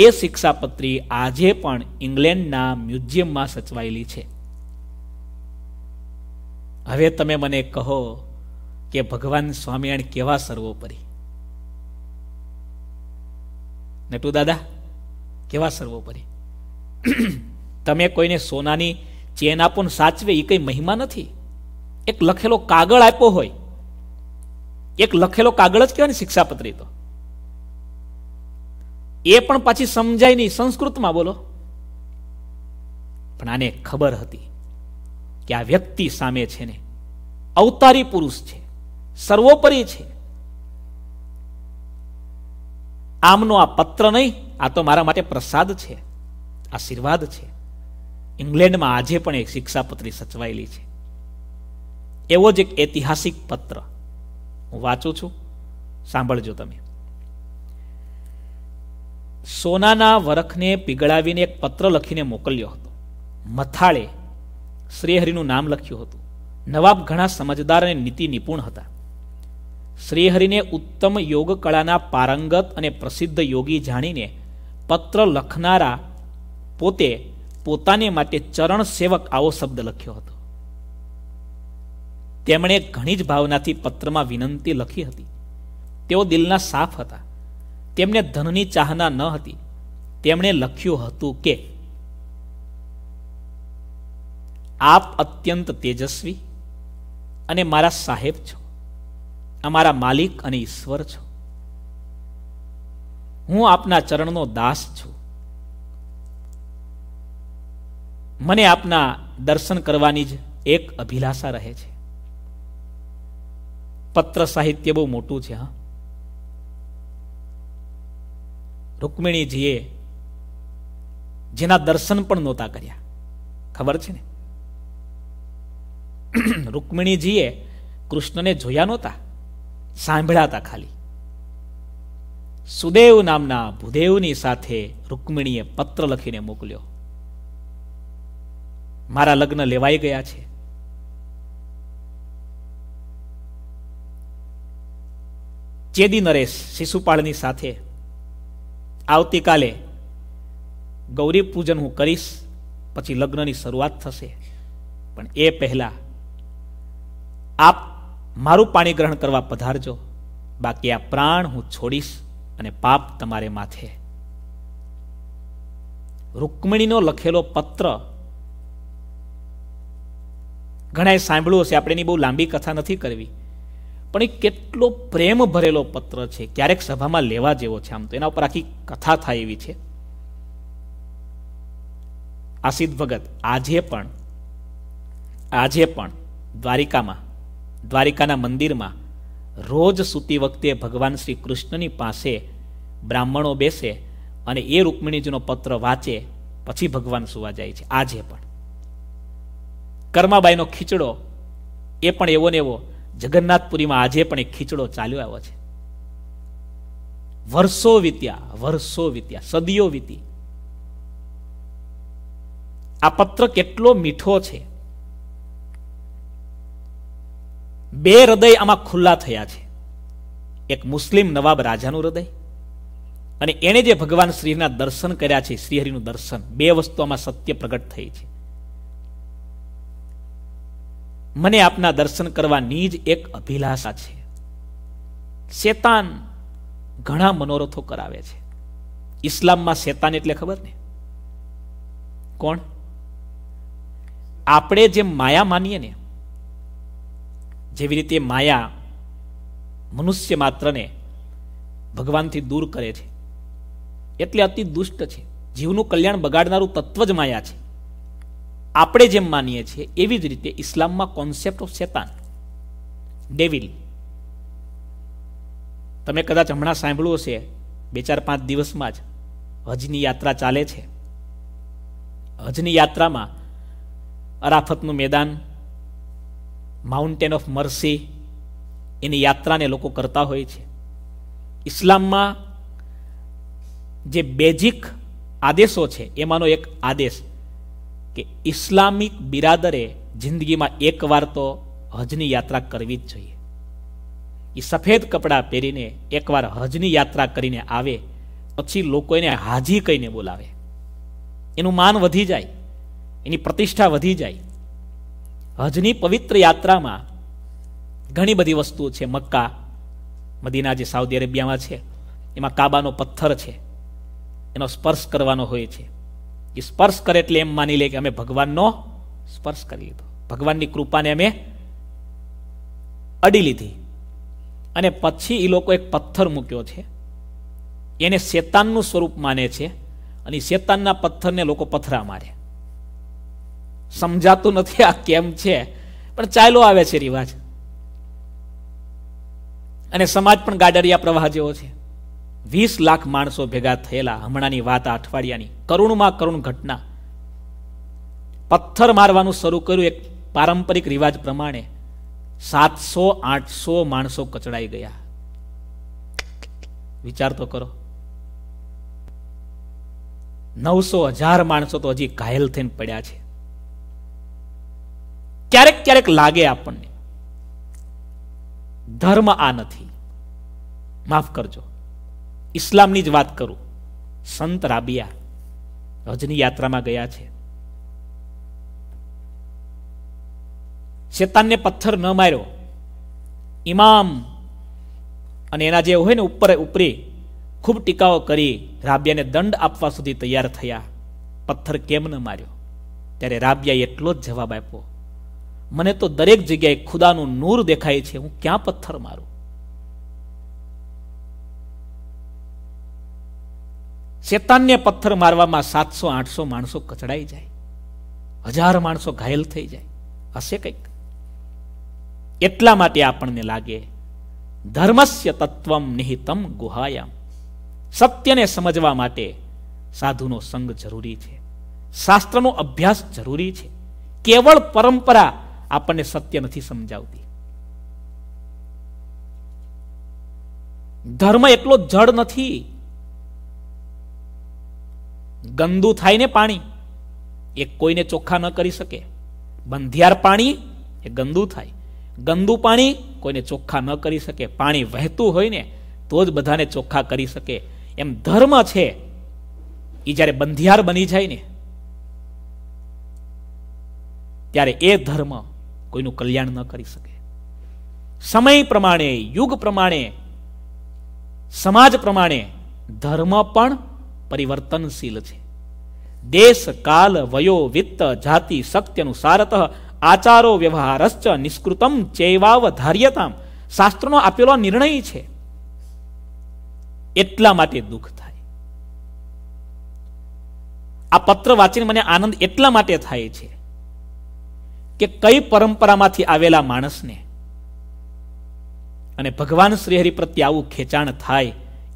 એ શિક્ષાપત્રી આજે પણ ઇંગ્લેન્ડના મ્યુઝિયમમાં સચવાયેલી છે હવે તમે મને કહો કે ભગવાન સ્વામિયાણ કેવા સર્વોપરી નટુ દાદા કેવા સર્વોપરી તમે કોઈને સોનાની ચેન આપો ને સાચવે એ કઈ મહિમા નથી એક લખેલો કાગળ આપ્યો હોય એક લખેલો કાગળ જ કહેવાય ને શિક્ષાપત્રી તો એ પણ પાછી સમજાય નહીં સંસ્કૃતમાં બોલો પણ આને ખબર હતી કે આ વ્યક્તિ સામે છે ને અવતારી પુરુષ છે સર્વોપરી છે આમનો આ પત્ર નહીં આ તો મારા માટે પ્રસાદ છે આશીર્વાદ છે ઇંગ્લેન્ડમાં આજે પણ એક શિક્ષાપત્રી સચવાયેલી છે એવો જ એક ઐતિહાસિક પત્ર હું વાંચું છું સાંભળજો તમે સોનાના વરખને પીગળાવીને એક પત્ર લખીને મોકલ્યો હતો મથાળે શ્રીહરિનું નામ લખ્યું હતું નવાબ ઘણા સમજદાર અને નીતિ નિપુણ હતા શ્રીહરિને ઉત્તમ યોગ કળાના પારંગત અને પ્રસિદ્ધ યોગી જાણીને પત્ર લખનારા પોતે પોતાને માટે ચરણ સેવક આવો શબ્દ લખ્યો હતો તેમણે ઘણી જ ભાવનાથી પત્રમાં વિનંતી લખી હતી તેઓ દિલના સાફ હતા તેમને ધનની ચાહના ન હતી તેમણે લખ્યું હતું કે આપ અત્યંત તેજસ્વી અને મારા સાહેબ છો અમારા માલિક અને ઈશ્વર છો હું આપના ચરણનો દાસ છું મને આપના દર્શન કરવાની જ એક અભિલાષા રહે છે પત્ર સાહિત્ય બહુ મોટું છે હા રૂકમિણીજીએ જેના દર્શન પણ નહોતા કર્યા ખબર છે ને રૂકમિણીજીએ કૃષ્ણને જોયા નહોતા સાંભળ્યા ખાલી સુદેવ નામના ભૂદેવની સાથે રૂકમિણીએ પત્ર લખીને મોકલ્યો મારા લગ્ન લેવાઈ ગયા છે ચેદી નરેશ શિશુપાળની સાથે આવતીકાલે ગૌરી પૂજન હું કરીશ પછી લગ્નની શરૂઆત થશે પણ એ પહેલાં આપ મારું પાણી ગ્રહણ કરવા પધારજો બાકી આ પ્રાણ હું છોડીશ અને પાપ તમારે માથે રૂકમણીનો લખેલો પત્ર ઘણાએ સાંભળ્યું હશે આપણે એની બહુ લાંબી કથા નથી કરવી પણ એ કેટલો પ્રેમ ભરેલો પત્ર છે ક્યારેક સભામાં લેવા જેવો છે આમ તો એના ઉપર આખી કથા થાય એવી છે આસિદ ભગત આજે પણ આજે પણ દ્વારિકામાં દ્વારિકાના મંદિરમાં રોજ સૂતી વખતે ભગવાન શ્રી કૃષ્ણની પાસે બ્રાહ્મણો બેસે અને એ રૂકમિણીજીનો પત્ર વાંચે પછી ભગવાન સુવા જાય છે આજે પણ કર્માબાઈનો ખીચડો એ પણ એવો ને એવો જગન્નાથપુરીમાં આજે પણ એ ખીચડો ચાલ્યો આવ્યો છે વર્ષો વીત્યા વર્ષો વીત્યા સદીઓ વીતી આ પત્ર કેટલો મીઠો છે બે હૃદય આમાં ખુલ્લા થયા છે એક મુસ્લિમ નવાબ રાજાનું હૃદય અને એણે જે ભગવાન શ્રીના દર્શન કર્યા છે શ્રીહરિનું દર્શન બે વસ્તુ આમાં સત્ય પ્રગટ થઈ છે મને આપના દર્શન કરવાની જ એક અભિલાષા છે શેતાન ઘણા મનોરથો કરાવે છે ઇસ્લામમાં શેતાન એટલે ખબર ને કોણ આપણે જે માયા માનીએ ને જેવી રીતે માયા મનુષ્ય માત્રને ભગવાનથી દૂર કરે છે એટલે અતિ દુષ્ટ છે જીવનું કલ્યાણ બગાડનારું તત્વ જ માયા છે આપણે જેમ માનીએ છીએ એવી જ રીતે ઇસ્લામમાં કોન્સેપ્ટ ઓફ શેતાન ડેવિલ તમે કદાચ હમણાં સાંભળ્યું હશે બે ચાર પાંચ દિવસમાં જ હજની યાત્રા ચાલે છે હજની યાત્રામાં અરાફતનું મેદાન માઉન્ટેન ઓફ મર્સી એની યાત્રાને લોકો કરતા હોય છે ઇસ્લામમાં જે બેઝિક આદેશો છે એમાંનો એક આદેશ કે ઇસ્લામિક બિરાદરે જિંદગીમાં એકવાર તો હજની યાત્રા કરવી જ જોઈએ એ સફેદ કપડાં પહેરીને એકવાર હજની યાત્રા કરીને આવે પછી લોકો એને હાજી કહીને બોલાવે એનું માન વધી જાય એની પ્રતિષ્ઠા વધી જાય હજની પવિત્ર યાત્રામાં ઘણી બધી વસ્તુઓ છે મક્કા મદીના જે સાઉદી અરેબિયામાં છે એમાં કાબાનો પથ્થર છે એનો સ્પર્શ કરવાનો હોય છે એ સ્પર્શ કરે એટલે એમ માની લે કે અમે ભગવાનનો સ્પર્શ કરી લીધો ભગવાનની કૃપાને અમે અડી લીધી અને પછી એ લોકો એક પથ્થર મૂક્યો છે એને શેતાનનું સ્વરૂપ માને છે અને શેતાનના પથ્થરને લોકો પથરા મારે સમજાતું નથી આ કેમ છે પણ ચાલો આવે છે રિવાજ અને સમાજ પણ ગાડરિયા પ્રવાહ જેવો છે વીસ લાખ માણસો ભેગા થયેલા હમણાંની વાત અઠવાડિયાની કરુણમાં કરુણ ઘટના પથ્થર મારવાનું શરૂ કર્યું એક પારંપરિક રિવાજ પ્રમાણે સાતસો આઠસો માણસો કચડાઈ ગયા વિચાર તો કરો નવસો હજાર માણસો તો હજી ઘાયલ થઈને પડ્યા છે ક્યારેક ક્યારેક લાગે આપણને ધર્મ આ નથી માફ કરજો ઇસ્લામની જ વાત કરું સંત રાબિયા હજની યાત્રામાં ગયા છે શેતાનને પથ્થર ન માર્યો ઇમામ અને એના જે હોય ને ઉપર ઉપરી ખૂબ ટીકાઓ કરી રાબિયાને દંડ આપવા સુધી તૈયાર થયા પથ્થર કેમ ન માર્યો ત્યારે રાબિયાએ એટલો જ જવાબ આપ્યો મને તો દરેક જગ્યાએ ખુદાનું નૂર દેખાય છે હું ક્યાં પથ્થર મારું શેતાનને પથ્થર મારવામાં સાતસો આઠસો માણસો કચડાઈ જાય હજાર માણસો ઘાયલ થઈ જાય હશે કંઈક એટલા માટે આપણને લાગે ધર્મસ્ય તત્વમ નિહિતમ ગુહાયામ સત્યને સમજવા માટે સાધુનો સંગ જરૂરી છે શાસ્ત્રનો અભ્યાસ જરૂરી છે કેવળ પરંપરા આપણને સત્ય નથી સમજાવતી ધર્મ એટલો જડ નથી ગંદુ થાય ને પાણી એ કોઈને ચોખ્ખા ન કરી શકે બંધિયાર પાણી એ ગંદુ થાય ગંદુ પાણી કોઈને ચોખ્ખા ન કરી શકે પાણી વહેતું હોય ને તો જ બધાને ચોખ્ખા કરી શકે એમ ધર્મ છે એ જ્યારે બંધિયાર બની જાય ને ત્યારે એ ધર્મ કોઈનું કલ્યાણ ન કરી શકે સમય પ્રમાણે યુગ પ્રમાણે સમાજ પ્રમાણે ધર્મ પણ પરિવર્તનશીલ છે દેશ કાલ વયો વિત્ત જાતિ સત્યનું સારત આચારો વ્યવહારશ્ચ નિષ્કૃતમ ચૈવાવ ધાર્યતામ શાસ્ત્રનો આપેલો નિર્ણય છે એટલા માટે દુઃખ થાય આ પત્ર વાંચીને મને આનંદ એટલા માટે થાય છે કે કઈ પરંપરામાંથી આવેલા માણસને અને ભગવાન શ્રીહરિ પ્રત્યે આવું ખેંચાણ થાય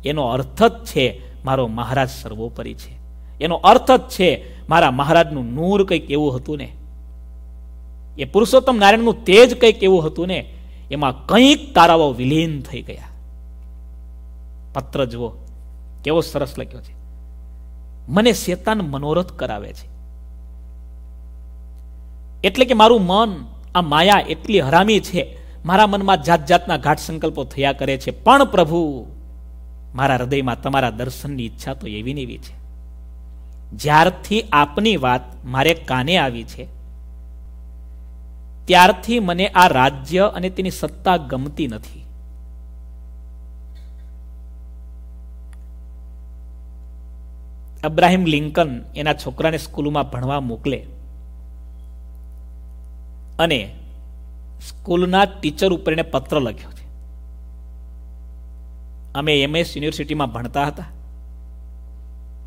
એનો અર્થ જ છે મારો મહારાજ સર્વોપરી છે એનો અર્થ જ છે મારા મહારાજનું નૂર કંઈક એવું હતું ને એ પુરુષોત્તમ નારાયણનું તેજ કંઈક એવું હતું ને એમાં કંઈક તારાઓ વિલીન થઈ ગયા પત્ર જુઓ કેવો સરસ લખ્યો છે મને શેતાન મનોરથ કરાવે છે એટલે કે મારું મન આ માયા એટલી હરામી છે મારા મનમાં જાત જાતના ઘાટ સંકલ્પો થયા કરે છે પણ પ્રભુ મારા હૃદયમાં તમારા દર્શનની ઈચ્છા તો એવી ને એવી છે જ્યારથી આપની વાત મારે કાને આવી છે ત્યારથી મને આ રાજ્ય અને તેની સત્તા ગમતી નથી અબ્રાહિમ લિંકન એના છોકરાને સ્કૂલમાં ભણવા મોકલે અને સ્કૂલના ટીચર ઉપર એને પત્ર લખ્યો અમે એમએસ યુનિવર્સિટીમાં ભણતા હતા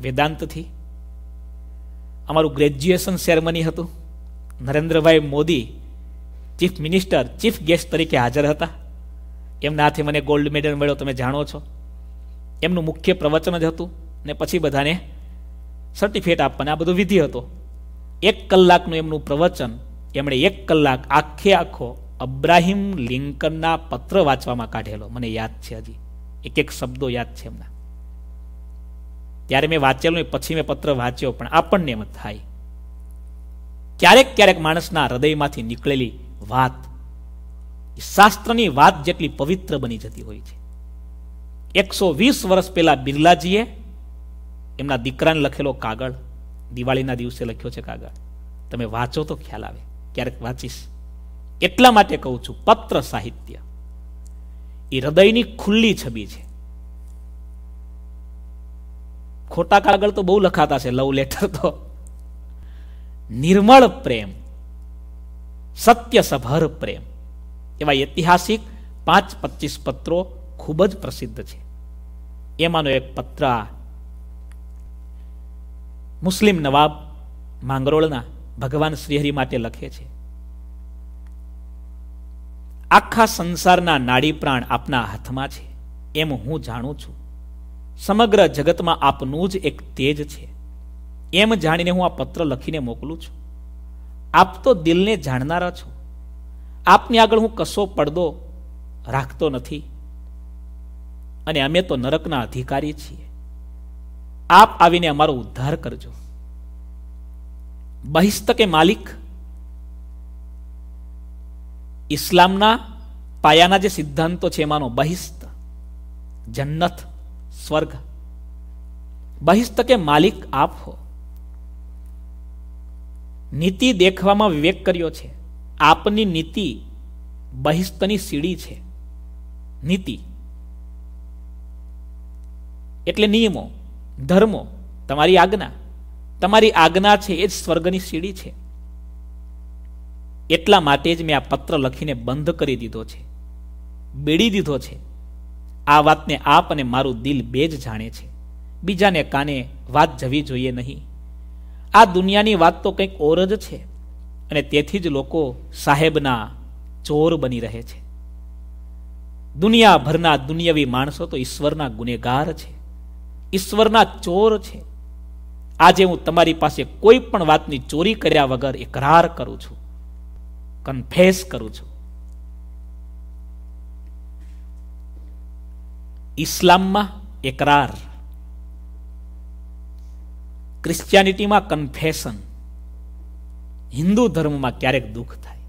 વેદાંતથી અમારું ગ્રેજ્યુએશન સેરમની હતું Narendrabhai Modi chief minister chief guest તરીકે હાજર હતા એમના હાથે મને ગોલ્ડ મેડલ મળ્યો તમે જાણો છો એમનું મુખ્ય પ્રવચન જ હતું ને પછી બધાને સર્ટિફિકેટ આપવાના આ બધું વિધિ હતો એક કલાકનું એમનું પ્રવચન એમણે એક કલાક આખે આખો અબ્રાહિમ લિંકનના પત્ર વાંચવામાં કાઢેલો મને યાદ છે હજી એક એક શબ્દો યાદ છે એમના ત્યારે મેં વાંચેલું પછી મેં પત્ર વાંચ્યો પણ આપણને એમ થાય ક્યારેક ક્યારેક માણસના હૃદયમાંથી નીકળેલી વાત શાસ્ત્રની વાત જેટલી પવિત્ર બની જતી હોય છે એકસો વીસ વર્ષ પહેલા બિરલાજીએ એમના દીકરાને લખેલો કાગળ દિવાળીના દિવસે લખ્યો છે કાગળ તમે વાંચો તો ખ્યાલ આવે ક્યારેક વાંચીશ એટલા માટે કહું છું પત્ર સાહિત્ય એ હૃદયની ખુલ્લી છબી છે ખોટા કાગળ તો બહુ લખાતા છે લવ લેટર તો નિર્મળ પ્રેમ સત્ય સભર પ્રેમ એવા ઐતિહાસિક પાંચ પચીસ પત્રો ખૂબ જ પ્રસિદ્ધ છે એમાંનો એક પત્ર મુસ્લિમ નવાબ માંગરોળના ભગવાન શ્રીહરિ માટે લખે છે આખા સંસારના નાડી પ્રાણ આપના હાથમાં છે એમ હું જાણું છું સમગ્ર જગતમાં આપનું જ એક તેજ છે એમ જાણીને હું આ પત્ર લખીને મોકલું છું આપ તો દિલને જાણનારા છો આપની આગળ હું કશો પડદો રાખતો નથી અને અમે તો નરકના અધિકારી છીએ આપ આવીને અમારો ઉદ્ધાર કરજો બહિસ્તકે માલિક ઇસ્લામના પાયાના જે સિદ્ધાંતો છે એમાંનો બહિસ્ત જન્નત સ્વર્ગ બહિસ્ત કે માલિક આપ હો નીતિ દેખવામાં વિવેક કર્યો છે આપની નીતિ બહિસ્તની સીડી છે નીતિ એટલે નિયમો ધર્મો તમારી આજ્ઞા તમારી આજ્ઞા છે એ જ સ્વર્ગની સીડી છે એટલા માટે જ મેં આ પત્ર લખીને બંધ કરી દીધો છે બેડી દીધો છે આ વાતને આપ અને મારું દિલ બે જ જાણે છે બીજાને કાને વાત જવી જોઈએ નહીં આ દુનિયાની વાત તો કંઈક ઓર જ છે અને તેથી જ લોકો સાહેબના ચોર બની રહે છે દુનિયાભરના દુનિયાવી માણસો તો ઈશ્વરના ગુનેગાર છે ઈશ્વરના ચોર છે આજે હું તમારી પાસે કોઈ પણ વાતની ચોરી કર્યા વગર એકરાર કરું છું કન્ફેસ કરું છું ઇસ્લામમાં એકરાર ક્રિશ્ચિયાનિટીમાં કન્ફેશન હિન્દુ ધર્મમાં ક્યારેક દુઃખ થાય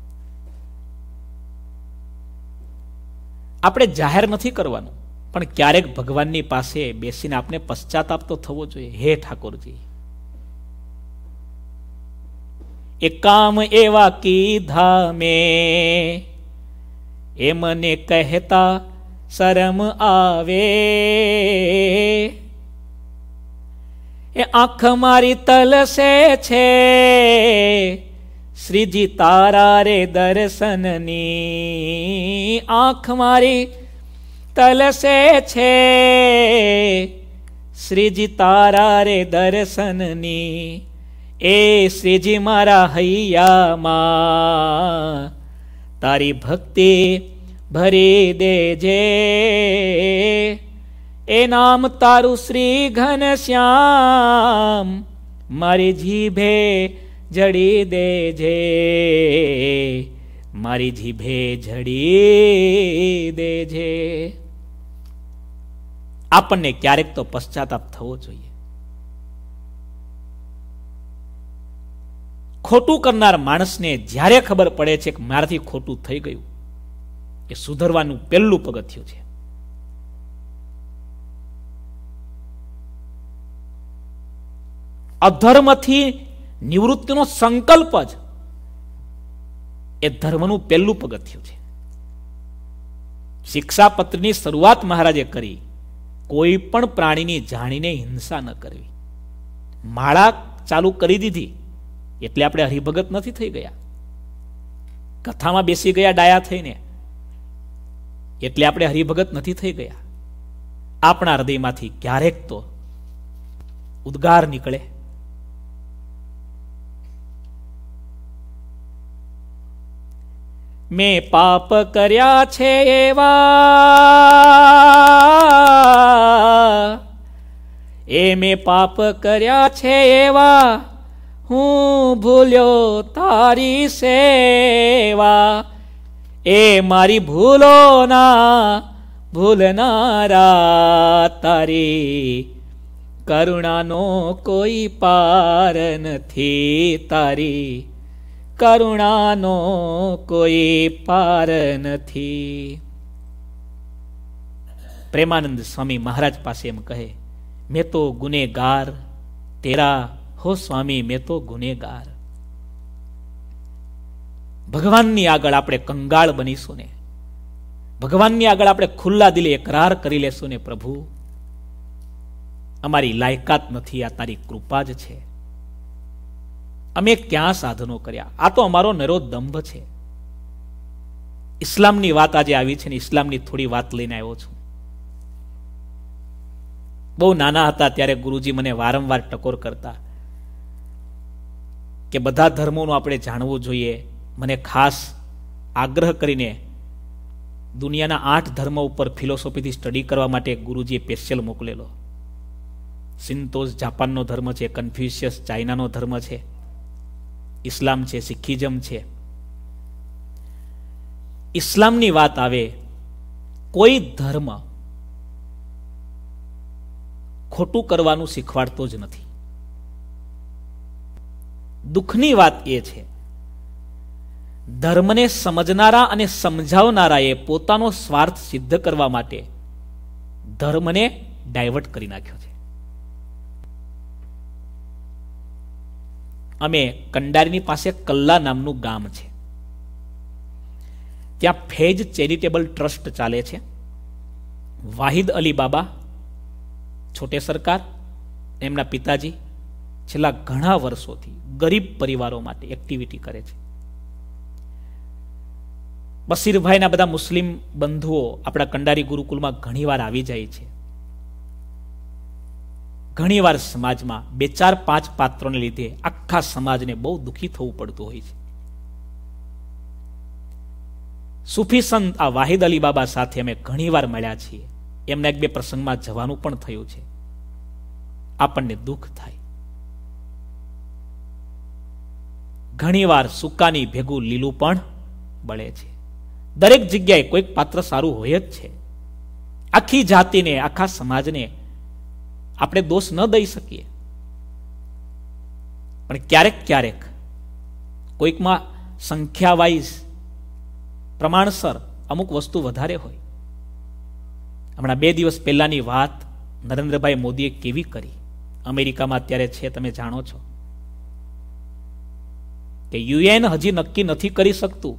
આપણે જાહેર નથી કરવાનું પણ ક્યારેક ભગવાનની પાસે બેસીને આપણે પશ્ચાતાપ તો થવો જોઈએ હે ઠાકોરજી એ કામ એવા કીધા મેં એ મને કહેતા શરમ આવે એ આંખ મારી તલસે છે શ્રીજી તારા રે દર્શનની આંખ મારી તલસે છે શ્રીજી તારા રે દર્શનની એ શ્રીજી મારા હૈયામાં તારી ભક્તિ ભરી દેજે એ નામ તારું શ્રી ઘનશ્યામ મારી જીભે જડી દેજે મારી જીભે જડી દેજે આપણને ક્યારેક તો પશ્ચાતાપ થવો જોઈએ ખોટું કરનાર માણસને જ્યારે ખબર પડે છે કે મારાથી ખોટું થઈ ગયું એ સુધરવાનું પહેલું પગથિયું છે અધર્મથી નિવૃત્તિનો સંકલ્પ જ એ ધર્મનું પહેલું પગથિયું છે શિક્ષાપત્રની શરૂઆત મહારાજે કરી કોઈ પણ પ્રાણીની જાણીને હિંસા ન કરવી માળા ચાલુ કરી દીધી એટલે આપણે હરિભગત નથી થઈ ગયા કથામાં બેસી ગયા ડાયા થઈને એટલે આપણે હરિભગત નથી થઈ ગયા આપણા હૃદયમાંથી ક્યારેક તો ઉદ્ગાર નીકળે મેં પાપ કર્યા છે એવા એ મેં પાપ કર્યા છે એવા હું ભૂલ્યો તારી સેવા એ મારી ભૂલો ના ભૂલનારા તારી કરુણાનો કોઈ પાર નથી તારી કરુણાનો કોઈ પાર નથી પ્રેમાનંદ સ્વામી મહારાજ પાસે એમ કહે મેં તો ગુનેગાર તેરા હો સ્વામી મેં તો ગુનેગાર ભગવાનની આગળ આપણે કંગાળ બનીશું ને ભગવાનની આગળ આપણે ખુલ્લા દિલે એકરાર કરી લેશું ને પ્રભુ અમારી લાયકાત નથી આ તારી કૃપા જ છે અમે ક્યાં સાધનો કર્યા આ તો અમારો નરો દંભ છે ઇસ્લામની વાત આજે આવી છે ને ઇસ્લામની થોડી વાત લઈને આવ્યો છું બહુ નાના હતા ત્યારે ગુરુજી મને વારંવાર ટકોર કરતા કે બધા ધર્મોનું આપણે જાણવું જોઈએ મને ખાસ આગ્રહ કરીને દુનિયાના આઠ ધર્મ ઉપર ફિલોસોફીથી સ્ટડી કરવા માટે ગુરુજીએ પેશિયલ મોકલેલો સિન્તોસ જાપાનનો ધર્મ છે કન્ફ્યુશિયસ ચાઇનાનો ધર્મ છે ઇસ્લામ છે સિખિઝમ છે ઇસ્લામની વાત આવે કોઈ ધર્મ ખોટું કરવાનું શીખવાડતો જ નથી દુઃખની વાત એ છે ધર્મને સમજનારા અને સમજાવનારાએ પોતાનો સ્વાર્થ સિદ્ધ કરવા માટે ધર્મને ડાયવર્ટ કરી નાખ્યો છે અમે કંડારીની પાસે કલ્લા નામનું ગામ છે ત્યાં ફેજ ચેરિટેબલ ટ્રસ્ટ ચાલે છે વાહિદ અલી બાબા છોટે સરકાર એમના પિતાજી છેલ્લા ઘણા વર્ષોથી ગરીબ પરિવારો માટે એક્ટિવિટી કરે છે બસીરભાઈના બધા મુસ્લિમ બંધુઓ આપણા કંડારી ગુરુકુલમાં ઘણીવાર આવી જાય છે ઘણીવાર સમાજમાં બે ચાર પાંચ પાત્રોને લીધે આખા સમાજને બહુ દુઃખી થવું પડતું હોય છે સુફી સંત આ વાહિદ અલી બાબા સાથે અમે ઘણીવાર મળ્યા છીએ એમના એક બે પ્રસંગમાં જવાનું પણ થયું છે આપણને દુઃખ થાય ઘણીવાર સુકાની ભેગું લીલું પણ બળે છે દરેક જગ્યાએ કોઈક પાત્ર સારું હોય જ છે આખી જાતિને આખા સમાજને આપણે દોષ ન દઈ શકીએ પણ ક્યારેક ક્યારેક કોઈકમાં સંખ્યા પ્રમાણસર અમુક વસ્તુ વધારે હોય હમણાં બે દિવસ પહેલાની વાત નરેન્દ્રભાઈ મોદીએ કેવી કરી અમેરિકામાં અત્યારે છે તમે જાણો છો કે યુએન હજી નક્કી નથી કરી શકતું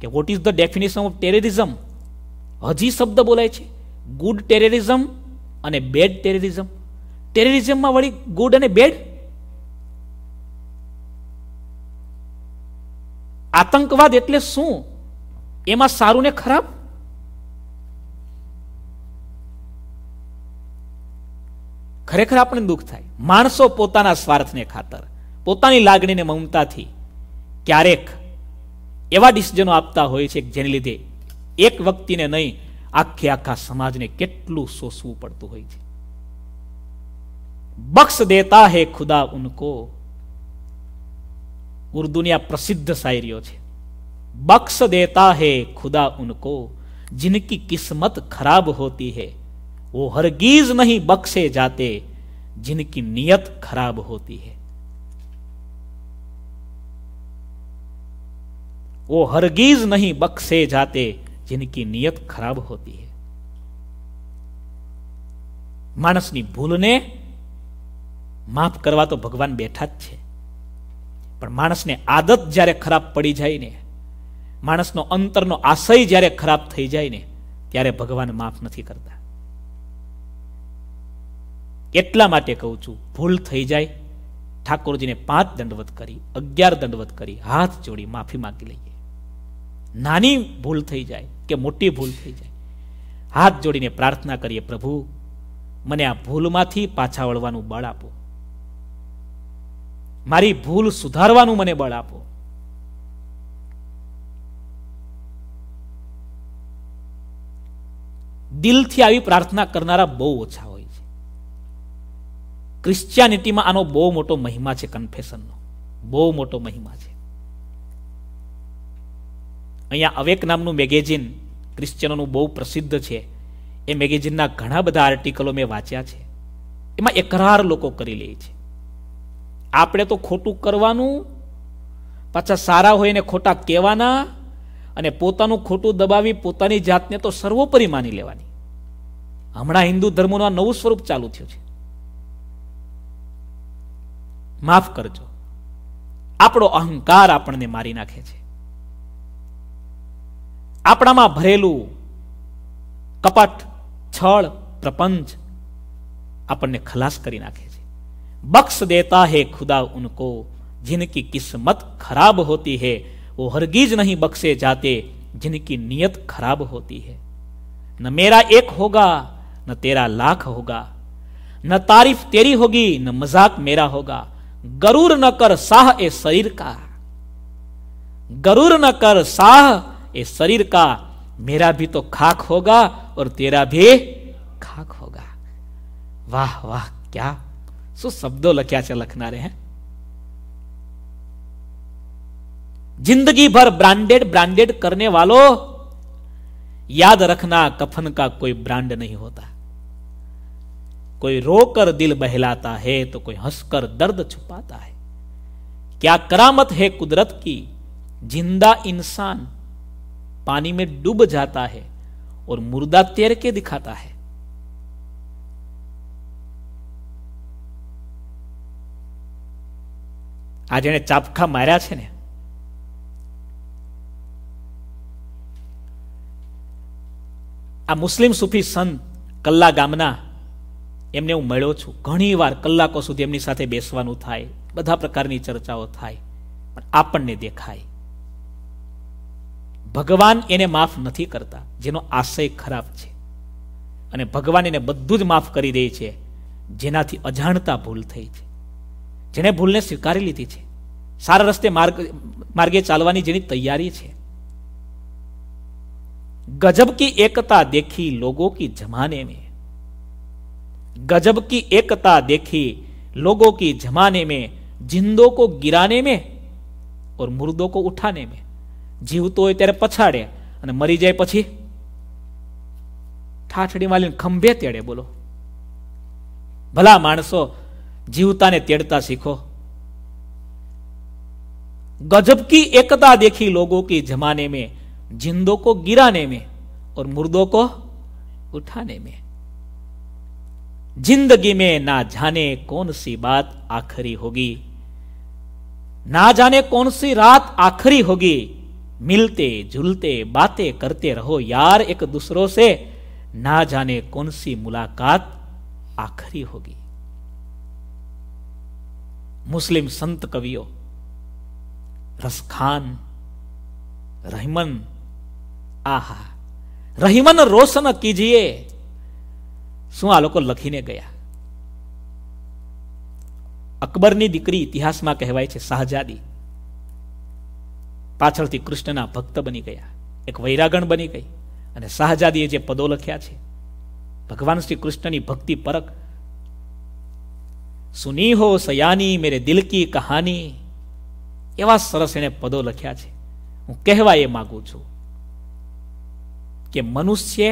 કે what is the definition of terrorism હજી શબ્દ બોલાય છે ગુડ ટેરરિઝમ અને બેડ ટેરરિઝમ ટેરરિઝમમાં વળી ગુડ અને બેડ આતંકવાદ એટલે શું એમાં સારું ને ખરાબ ખરેખર આપણને દુઃખ થાય માણસો પોતાના સ્વાર્થને ખાતર પોતાની લાગણીને મમતાથી क्यारेक एवा डिसीजनों आपता हो जेने लीधे एक व्यक्ति ने नहीं आखे आखा समाज ने के सोसव पड़त हो बक्स देता है खुदा उनको उर्दू ने प्रसिद्ध शायरीओ बक्स देता है खुदा उनको जिनकी किस्मत खराब होती है वो हरगीज नहीं बक्से जाते जिनकी नियत खराब होती है वो हरगिज नहीं बख्शे जाते जिनकी नियत खराब होती है માણસની ભૂલને માફ કરવા તો ભગવાન બેઠા જ છે પણ માણસને આદત જ્યારે ખરાબ પડી જાય ને માણસનો અંતરનો આશય જ્યારે ખરાબ થઈ જાય ને ત્યારે ભગવાન માફ નથી કરતા એટલા માટે કહું છું ભૂલ થઈ જાય ઠાકોરજીને પાંચ દંડવત કરી અગિયાર દંડવત કરી હાથ જોડી માફી માગી લઈ નાની ભૂલ થઈ જાય કે મોટી ભૂલ થઈ જાય હાથ જોડીને પ્રાર્થના કરીએ પ્રભુ મને આ ભૂલમાંથી પાછા વળવાનું બળ આપો મારી ભૂલ સુધારવાનું મને બળ આપો દિલથી આવી પ્રાર્થના કરનારા બહુ ઓછા હોય છે ક્રિશ્ચિયાનિટીમાં આનો બહુ મોટો મહિમા છે કન્ફેશનનો બહુ મોટો મહિમા છે અહીંયા અવેક નામનું મેગેઝિન ક્રિશ્ચનોનું બહુ પ્રસિદ્ધ છે એ મેગેઝિનના ઘણા બધા આર્ટિકલો મેં વાંચ્યા છે એમાં એકરાર લોકો કરી લે છે આપણે તો ખોટું કરવાનું પાછા સારા હોય ને ખોટા કહેવાના અને પોતાનું ખોટું દબાવી પોતાની જાતને તો સર્વોપરી માની લેવાની હમણાં હિન્દુ ધર્મનું આ નવું સ્વરૂપ ચાલુ થયું છે માફ કરજો આપણો અહંકાર આપણને મારી નાખે છે આપણામાં भरेलू कपट છળ પ્રપંચ આપણને ખલાસ खलास નાખે नाखे बख्श देता है खुदा उनको जिनकी किस्मत खराब होती है वो हरगिज नहीं बख्शे जाते जिनकी नियत खराब होती है न मेरा एक होगा न तेरा लाख होगा न तारीफ तेरी होगी न मजाक मेरा होगा गरूर न कर साह ए शरीर का गरूर न कर साह ये शरीर का मेरा भी तो खाक होगा और तेरा भी खाक होगा वाह वाह क्या सो शब्दों लखना रहे हैं जिंदगी भर ब्रांडेड ब्रांडेड करने वालों याद रखना कफन का कोई ब्रांड नहीं होता कोई रोकर दिल बहलाता है तो कोई हंसकर दर्द छुपाता है क्या करामत है कुदरत की जिंदा इंसान पानी में डूब जाता है और मुर्दा तैर के दिखाता है આ જેણે ચાપખા માર્યા છે ને આ મુસ્લિમ સુફી સંત કલ્લા ગામના એમને હું મળ્યો છું ઘણી વાર કલાકો સુધી એમની સાથે બેસવાનું થાય બધા પ્રકારની ચર્ચાઓ થાય પણ આપણને દેખાય ભગવાન એને માફ નથી કરતા જેનો આશય ખરાબ છે અને ભગવાન એને બધું જ માફ કરી દે છે જેનાથી અજાણતા ભૂલ થઈ છે જેણે ભૂલને સ્વીકારી લીધી છે સારા રસ્તે માર્ગ માર્ગે ચાલવાની જેની તૈયારી છે ગજબ કી એકતા દેખી લોગો કી જમાને મેં ગજબ કી એકતા દેખી લોગો કી જમાને મેં જિંદો કો ગિરાને મેં ઓર मुर्दों કો ઉઠાને મેં જીવતો હોય ત્યારે પછાડે અને મરી જાય પછી ઠાઠડીમાં લઈને ખંભે તેડે બોલો ભલા માણસો જીવતાને તેડતા શીખો गजब की एकता देखी लोगों की जमाने में जिंदों को गिराने में और मुर्दों को उठाने में जिंदगी में ना जाने कौन सी बात आखरी होगी ना जाने कौन सी रात आखरी होगी मिलते जुलते बातें करते रहो यार एक दूसरों से ना जाने कौन सी मुलाकात आखिरी होगी मुस्लिम संत कवियों रसखान रहीमन आहा રહીમન રોશન કીજીએ શું આ ने गया अकबर की दीकरी इतिहास में कहवाये शाहजादी પાછળથી કૃષ્ણના ભક્ત બની ગયા એક વૈરાગણ બની ગઈ અને શાહજાદીએ જે પદો લખ્યા છે ભગવાન શ્રી કૃષ્ણની ભક્તિ પરખ સુની હો સયાની મેરે દિલ કી કહાની એવા સરસ એણે પદો લખ્યા છે હું કહેવા એ માગું છું કે મનુષ્ય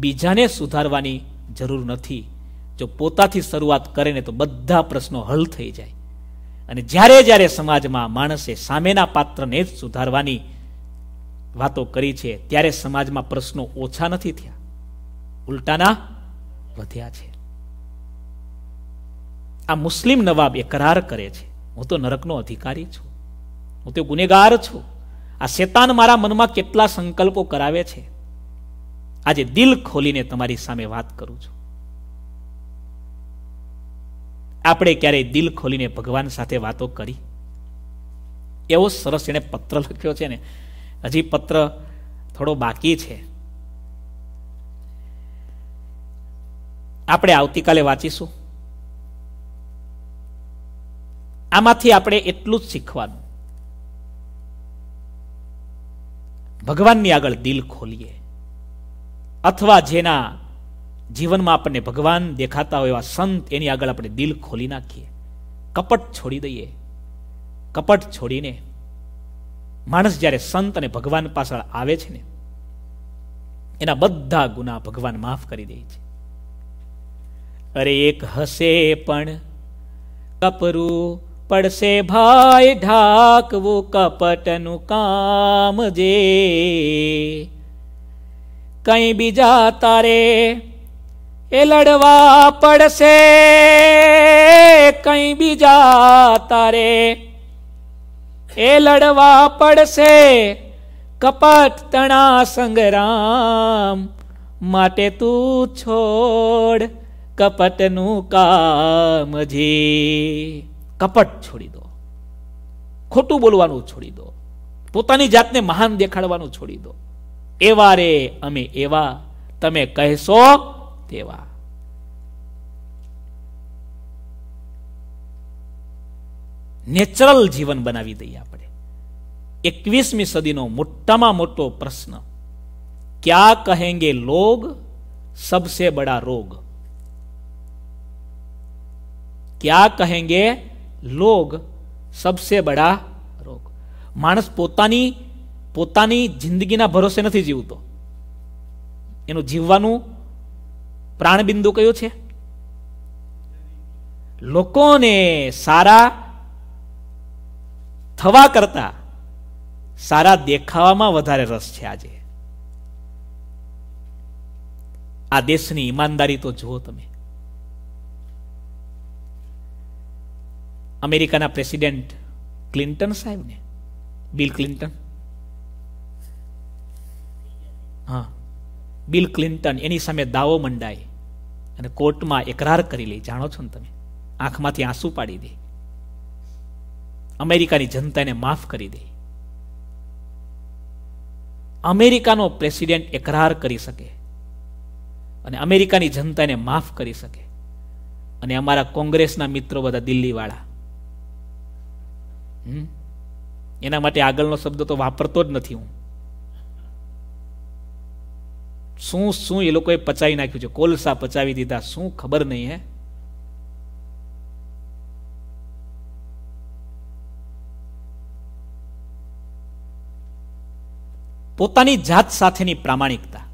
બીજાને સુધારવાની જરૂર નથી જો પોતાથી શરૂઆત કરે ને તો બધા પ્રશ્નો હલ થઈ જાય અને જ્યારે જ્યારે સમાજમાં માણસે સામેના પાત્રને જ સુધારવાની વાતો કરી છે ત્યારે સમાજમાં પ્રશ્નો ઓછા નથી થયા ઉલટાના વધ્યા છે આ મુસ્લિમ નવાબ એ કરાર કરે છે હું તો નરકનો અધિકારી છું હું તો ગુનેગાર છું આ શેતાન મારા મનમાં કેટલા સંકલ્પો કરાવે છે આજે દિલ ખોલીને તમારી સામે વાત કરું છું આપણે ક્યારેય દિલ ખોલીને ભગવાન સાથે વાતો કરી એવો સરસ એણે પત્ર લખ્યો છે ને હજી પત્ર થોડો બાકી છે આપણે આવતીકાલે વાંચીશું આમાંથી આપણે એટલું જ શીખવાનું ભગવાનની આગળ દિલ ખોલીએ અથવા જેના જીવનમાં આપણને ભગવાન દેખાતા હોય એવા સંત એની આગળ આપણે દિલ ખોલી નાખીએ કપટ છોડી દઈએ કપટ છોડીને માણસ જ્યારે સંત અને ભગવાન પાછળ આવે છે ને એના બધા ગુના ભગવાન માફ કરી દે છે અરે એક હસે પણ કપરું પડશે ભાઈ ઢાકવું કપટનું કામ જે કઈ બીજા તારે એ લડવા પડશે કઈ બીજા તારે એ લડવા પડશે કપટ તણા સંગ્રામ માટે તું છોડ કપટનું કામ જી કપટ છોડી દો ખોટું બોલવાનું છોડી દો પોતાની જાતને મહાન દેખાડવાનું છોડી દો એવા રે અમે એવા તમે કહેશો તેવા નેચરલ જીવન બનાવી દઈએ આપણે એકવીસમી સદીનો મોટામાં મોટો પ્રશ્ન ક્યાં કહેંગે લોગ સબસે બડા રોગ ક્યાં કહેંગે લોગ સબસે બડા રોગ માણસ પોતાની પોતાની જિંદગીના ભરોસે નથી જીવતો એનું જીવવાનું પ્રાણબિંદુ કયો છે લોકોને સારા થવા કરતા સારા દેખાવામાં વધારે રસ છે આજે આ દેશની ઈમાનદારી તો જુઓ તમે અમેરિકાના પ્રેસિડેન્ટ ક્લિન્ટન સાહેબને બિલ ક્લિન્ટન હા બિલ ક્લિન્ટન એની સામે દાવો મંડાય અને કોર્ટમાં એકરાર કરી લે જાણો છો ને તમે આંખમાંથી આંસુ પાડી દે અમેરિકાની જનતાને માફ કરી દે અમેરિકાનો પ્રેસિડેન્ટ એકરાર કરી શકે અને અમેરિકાની જનતાને માફ કરી શકે અને અમારા કોંગ્રેસના મિત્રો બધા દિલ્હીવાળા એના માટે આગળનો શબ્દ તો વાપરતો જ નથી હું શું શું એ લોકોએ પચાવી નાખ્યું છે કોલસા પચાવી દીધા શું ખબર નહીં હે પોતાની જાત સાથેની પ્રામાણિકતા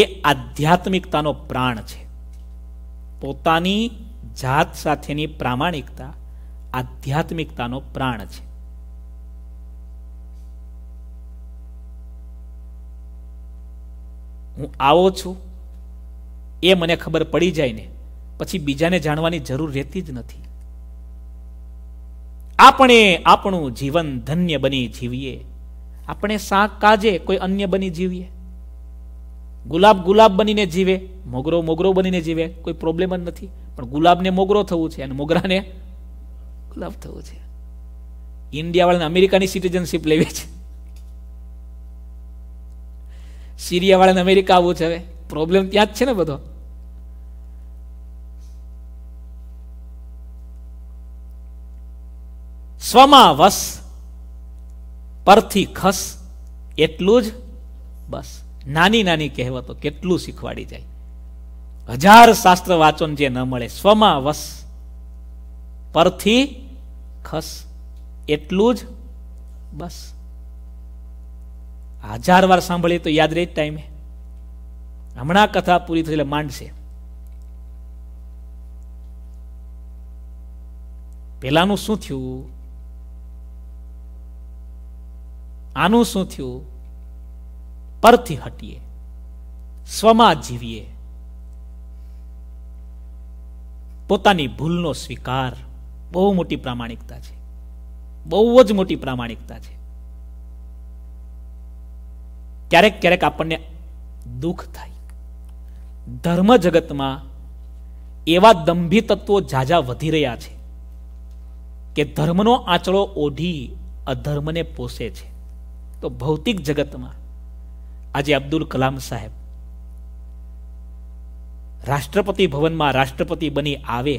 એ આધ્યાત્મિકતાનો પ્રાણ છે પોતાની જાત સાથેની પ્રામાણિકતા આધ્યાત્મિકતાનો પ્રાણ છે હું આવો છું એ મને ખબર પડી જાય ને પછી બીજાને જાણવાની જરૂર રહેતી જ નથી આપણે આપણું જીવન ધન્ય બની જીવીએ આપણે શાક કાજે કોઈ અન્ય બની જીવીએ ગુલાબ ગુલાબ બનીને જીવે મોગરો મોગરો બનીને જીવે કોઈ પ્રોબ્લેમ જ નથી પણ ગુલાબને મોગરો થવું છે અને મોગરાને ગુલાબ થવું છે ઇન્ડિયાવાળાને અમેરિકાની સિટીઝનશીપ લેવી છે સિરિયાવાળાને અમેરિકા આવવું છે હવે પ્રોબ્લેમ ત્યાં જ છે ને બધો સ્વમાં પરથી ખસ એટલું જ બસ નાની નાની કહેવતો કેટલું શીખવાડી જાય હજાર શાસ્ત્ર વાંચન જે ન મળે સ્વમાં પરથી ખસ એટલું જ બસ હજાર વાર સાંભળીએ તો યાદ રહે જ ટાઈમે હમણાં કથા પૂરી થઈ એટલે માંડશે પેલાનું શું થયું આનું શું થયું પરથી હટીએ સ્વમાં જીવીએ પોતાની ભૂલનો સ્વીકાર બહુ મોટી પ્રામાણિકતા છે બહુ જ મોટી પ્રામાણિકતા છે ક્યારેક ક્યારેક આપણને દુઃખ થાય ધર્મ જગતમાં એવા દંભી તત્વો ઝાઝા વધી રહ્યા છે કે ધર્મનો આંચળો ઓઢી અધર્મને પોષે છે તો ભૌતિક જગતમાં આજે અબ્દુલ કલામ સાહેબ રાષ્ટ્રપતિ ભવનમાં રાષ્ટ્રપતિ બની આવે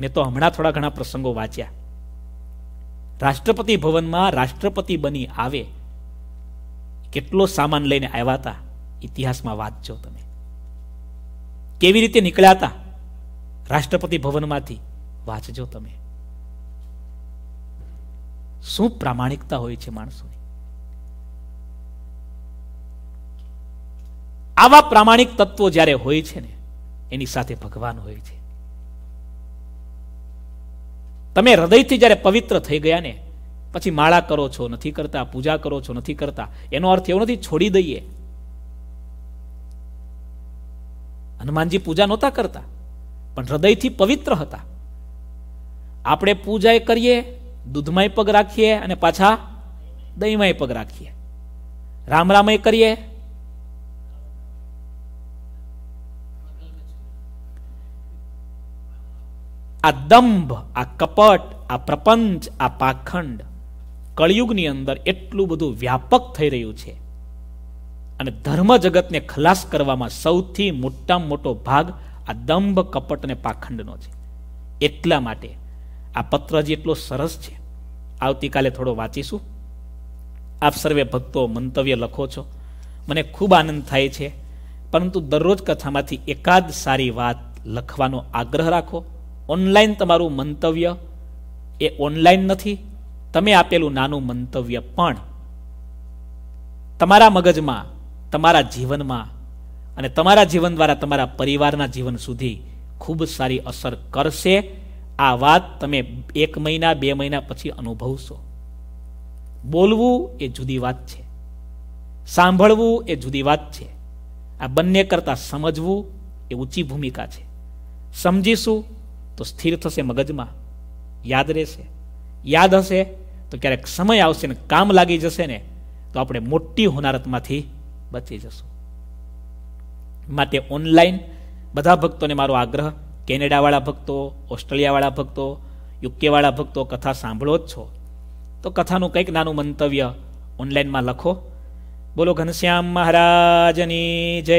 મેં તો હમણાં થોડા ઘણા પ્રસંગો વાંચ્યા રાષ્ટ્રપતિ ભવનમાં રાષ્ટ્રપતિ બની આવે કેટલો સામાન લઈને આવ્યા હતા ઇતિહાસમાં વાંચજો તમે કેવી રીતે નીકળ્યા હતા રાષ્ટ્રપતિ ભવનમાંથી વાંચજો તમે શું પ્રામાણિકતા હોય છે માણસોની આવા પ્રામાણિક તત્વો જ્યારે હોય છે ને એની સાથે ભગવાન હોય છે તમે હૃદયથી જ્યારે પવિત્ર થઈ ગયા ને પછી માળા કરો છો નથી કરતા પૂજા કરો છો નથી કરતા એનો અર્થ એવો નથી છોડી દઈએ હનુમાનજી પૂજા નહોતા કરતા પણ હૃદયથી પવિત્ર હતા આપણે પૂજાએ કરીએ દૂધમાંય પગ રાખીએ અને પાછા દહીંમાંય પગ રાખીએ રામ રામય કરીએ આ દંભ આ કપટ આ પ્રપંચ આ પાખંડ કળિયુગની અંદર એટલું બધું વ્યાપક થઈ રહ્યું છે અને ધર્મ જગતને ખલાસ કરવામાં સૌથી મોટામાં મોટો ભાગ આ દંભ કપટ અને પાખંડનો છે એટલા માટે આ પત્ર જે એટલો સરસ છે આવતીકાલે થોડો વાંચીશું આપ સર્વે ભક્તો મંતવ્ય લખો છો મને ખૂબ આનંદ થાય છે પરંતુ દરરોજ કથામાંથી એકાદ સારી વાત લખવાનો આગ્રહ રાખો ઓનલાઈન તમારું મંતવ્ય એ ઓનલાઈન નથી તમે આપેલું નાનું મંતવ્ય પણ તમારા મગજમાં તમારા જીવનમાં અને તમારા જીવન દ્વારા તમારા પરિવારના જીવન સુધી ખૂબ સારી અસર કરશે આ વાત તમે એક મહિના બે મહિના પછી અનુભવશો બોલવું એ જુદી વાત છે સાંભળવું એ જુદી વાત છે આ બંને કરતાં સમજવું એ ઊંચી ભૂમિકા છે સમજીશું તો સ્થિર થશે મગજમાં યાદ રહેશે યાદ હશે તો ક્યારેક સમય આવશે ને કામ લાગી જશે ને તો આપણે મોટી હોનારતમાંથી બચી જશું માટે ઓનલાઈન બધા ભક્તોને મારો આગ્રહ કેનેડાવાળા ભક્તો ઓસ્ટ્રેલિયાવાળા ભક્તો યુકેવાળા ભક્તો કથા સાંભળો જ છો તો કથાનું કંઈક નાનું મંતવ્ય ઓનલાઈનમાં લખો બોલો ઘનશ્યામ મહારાજની જય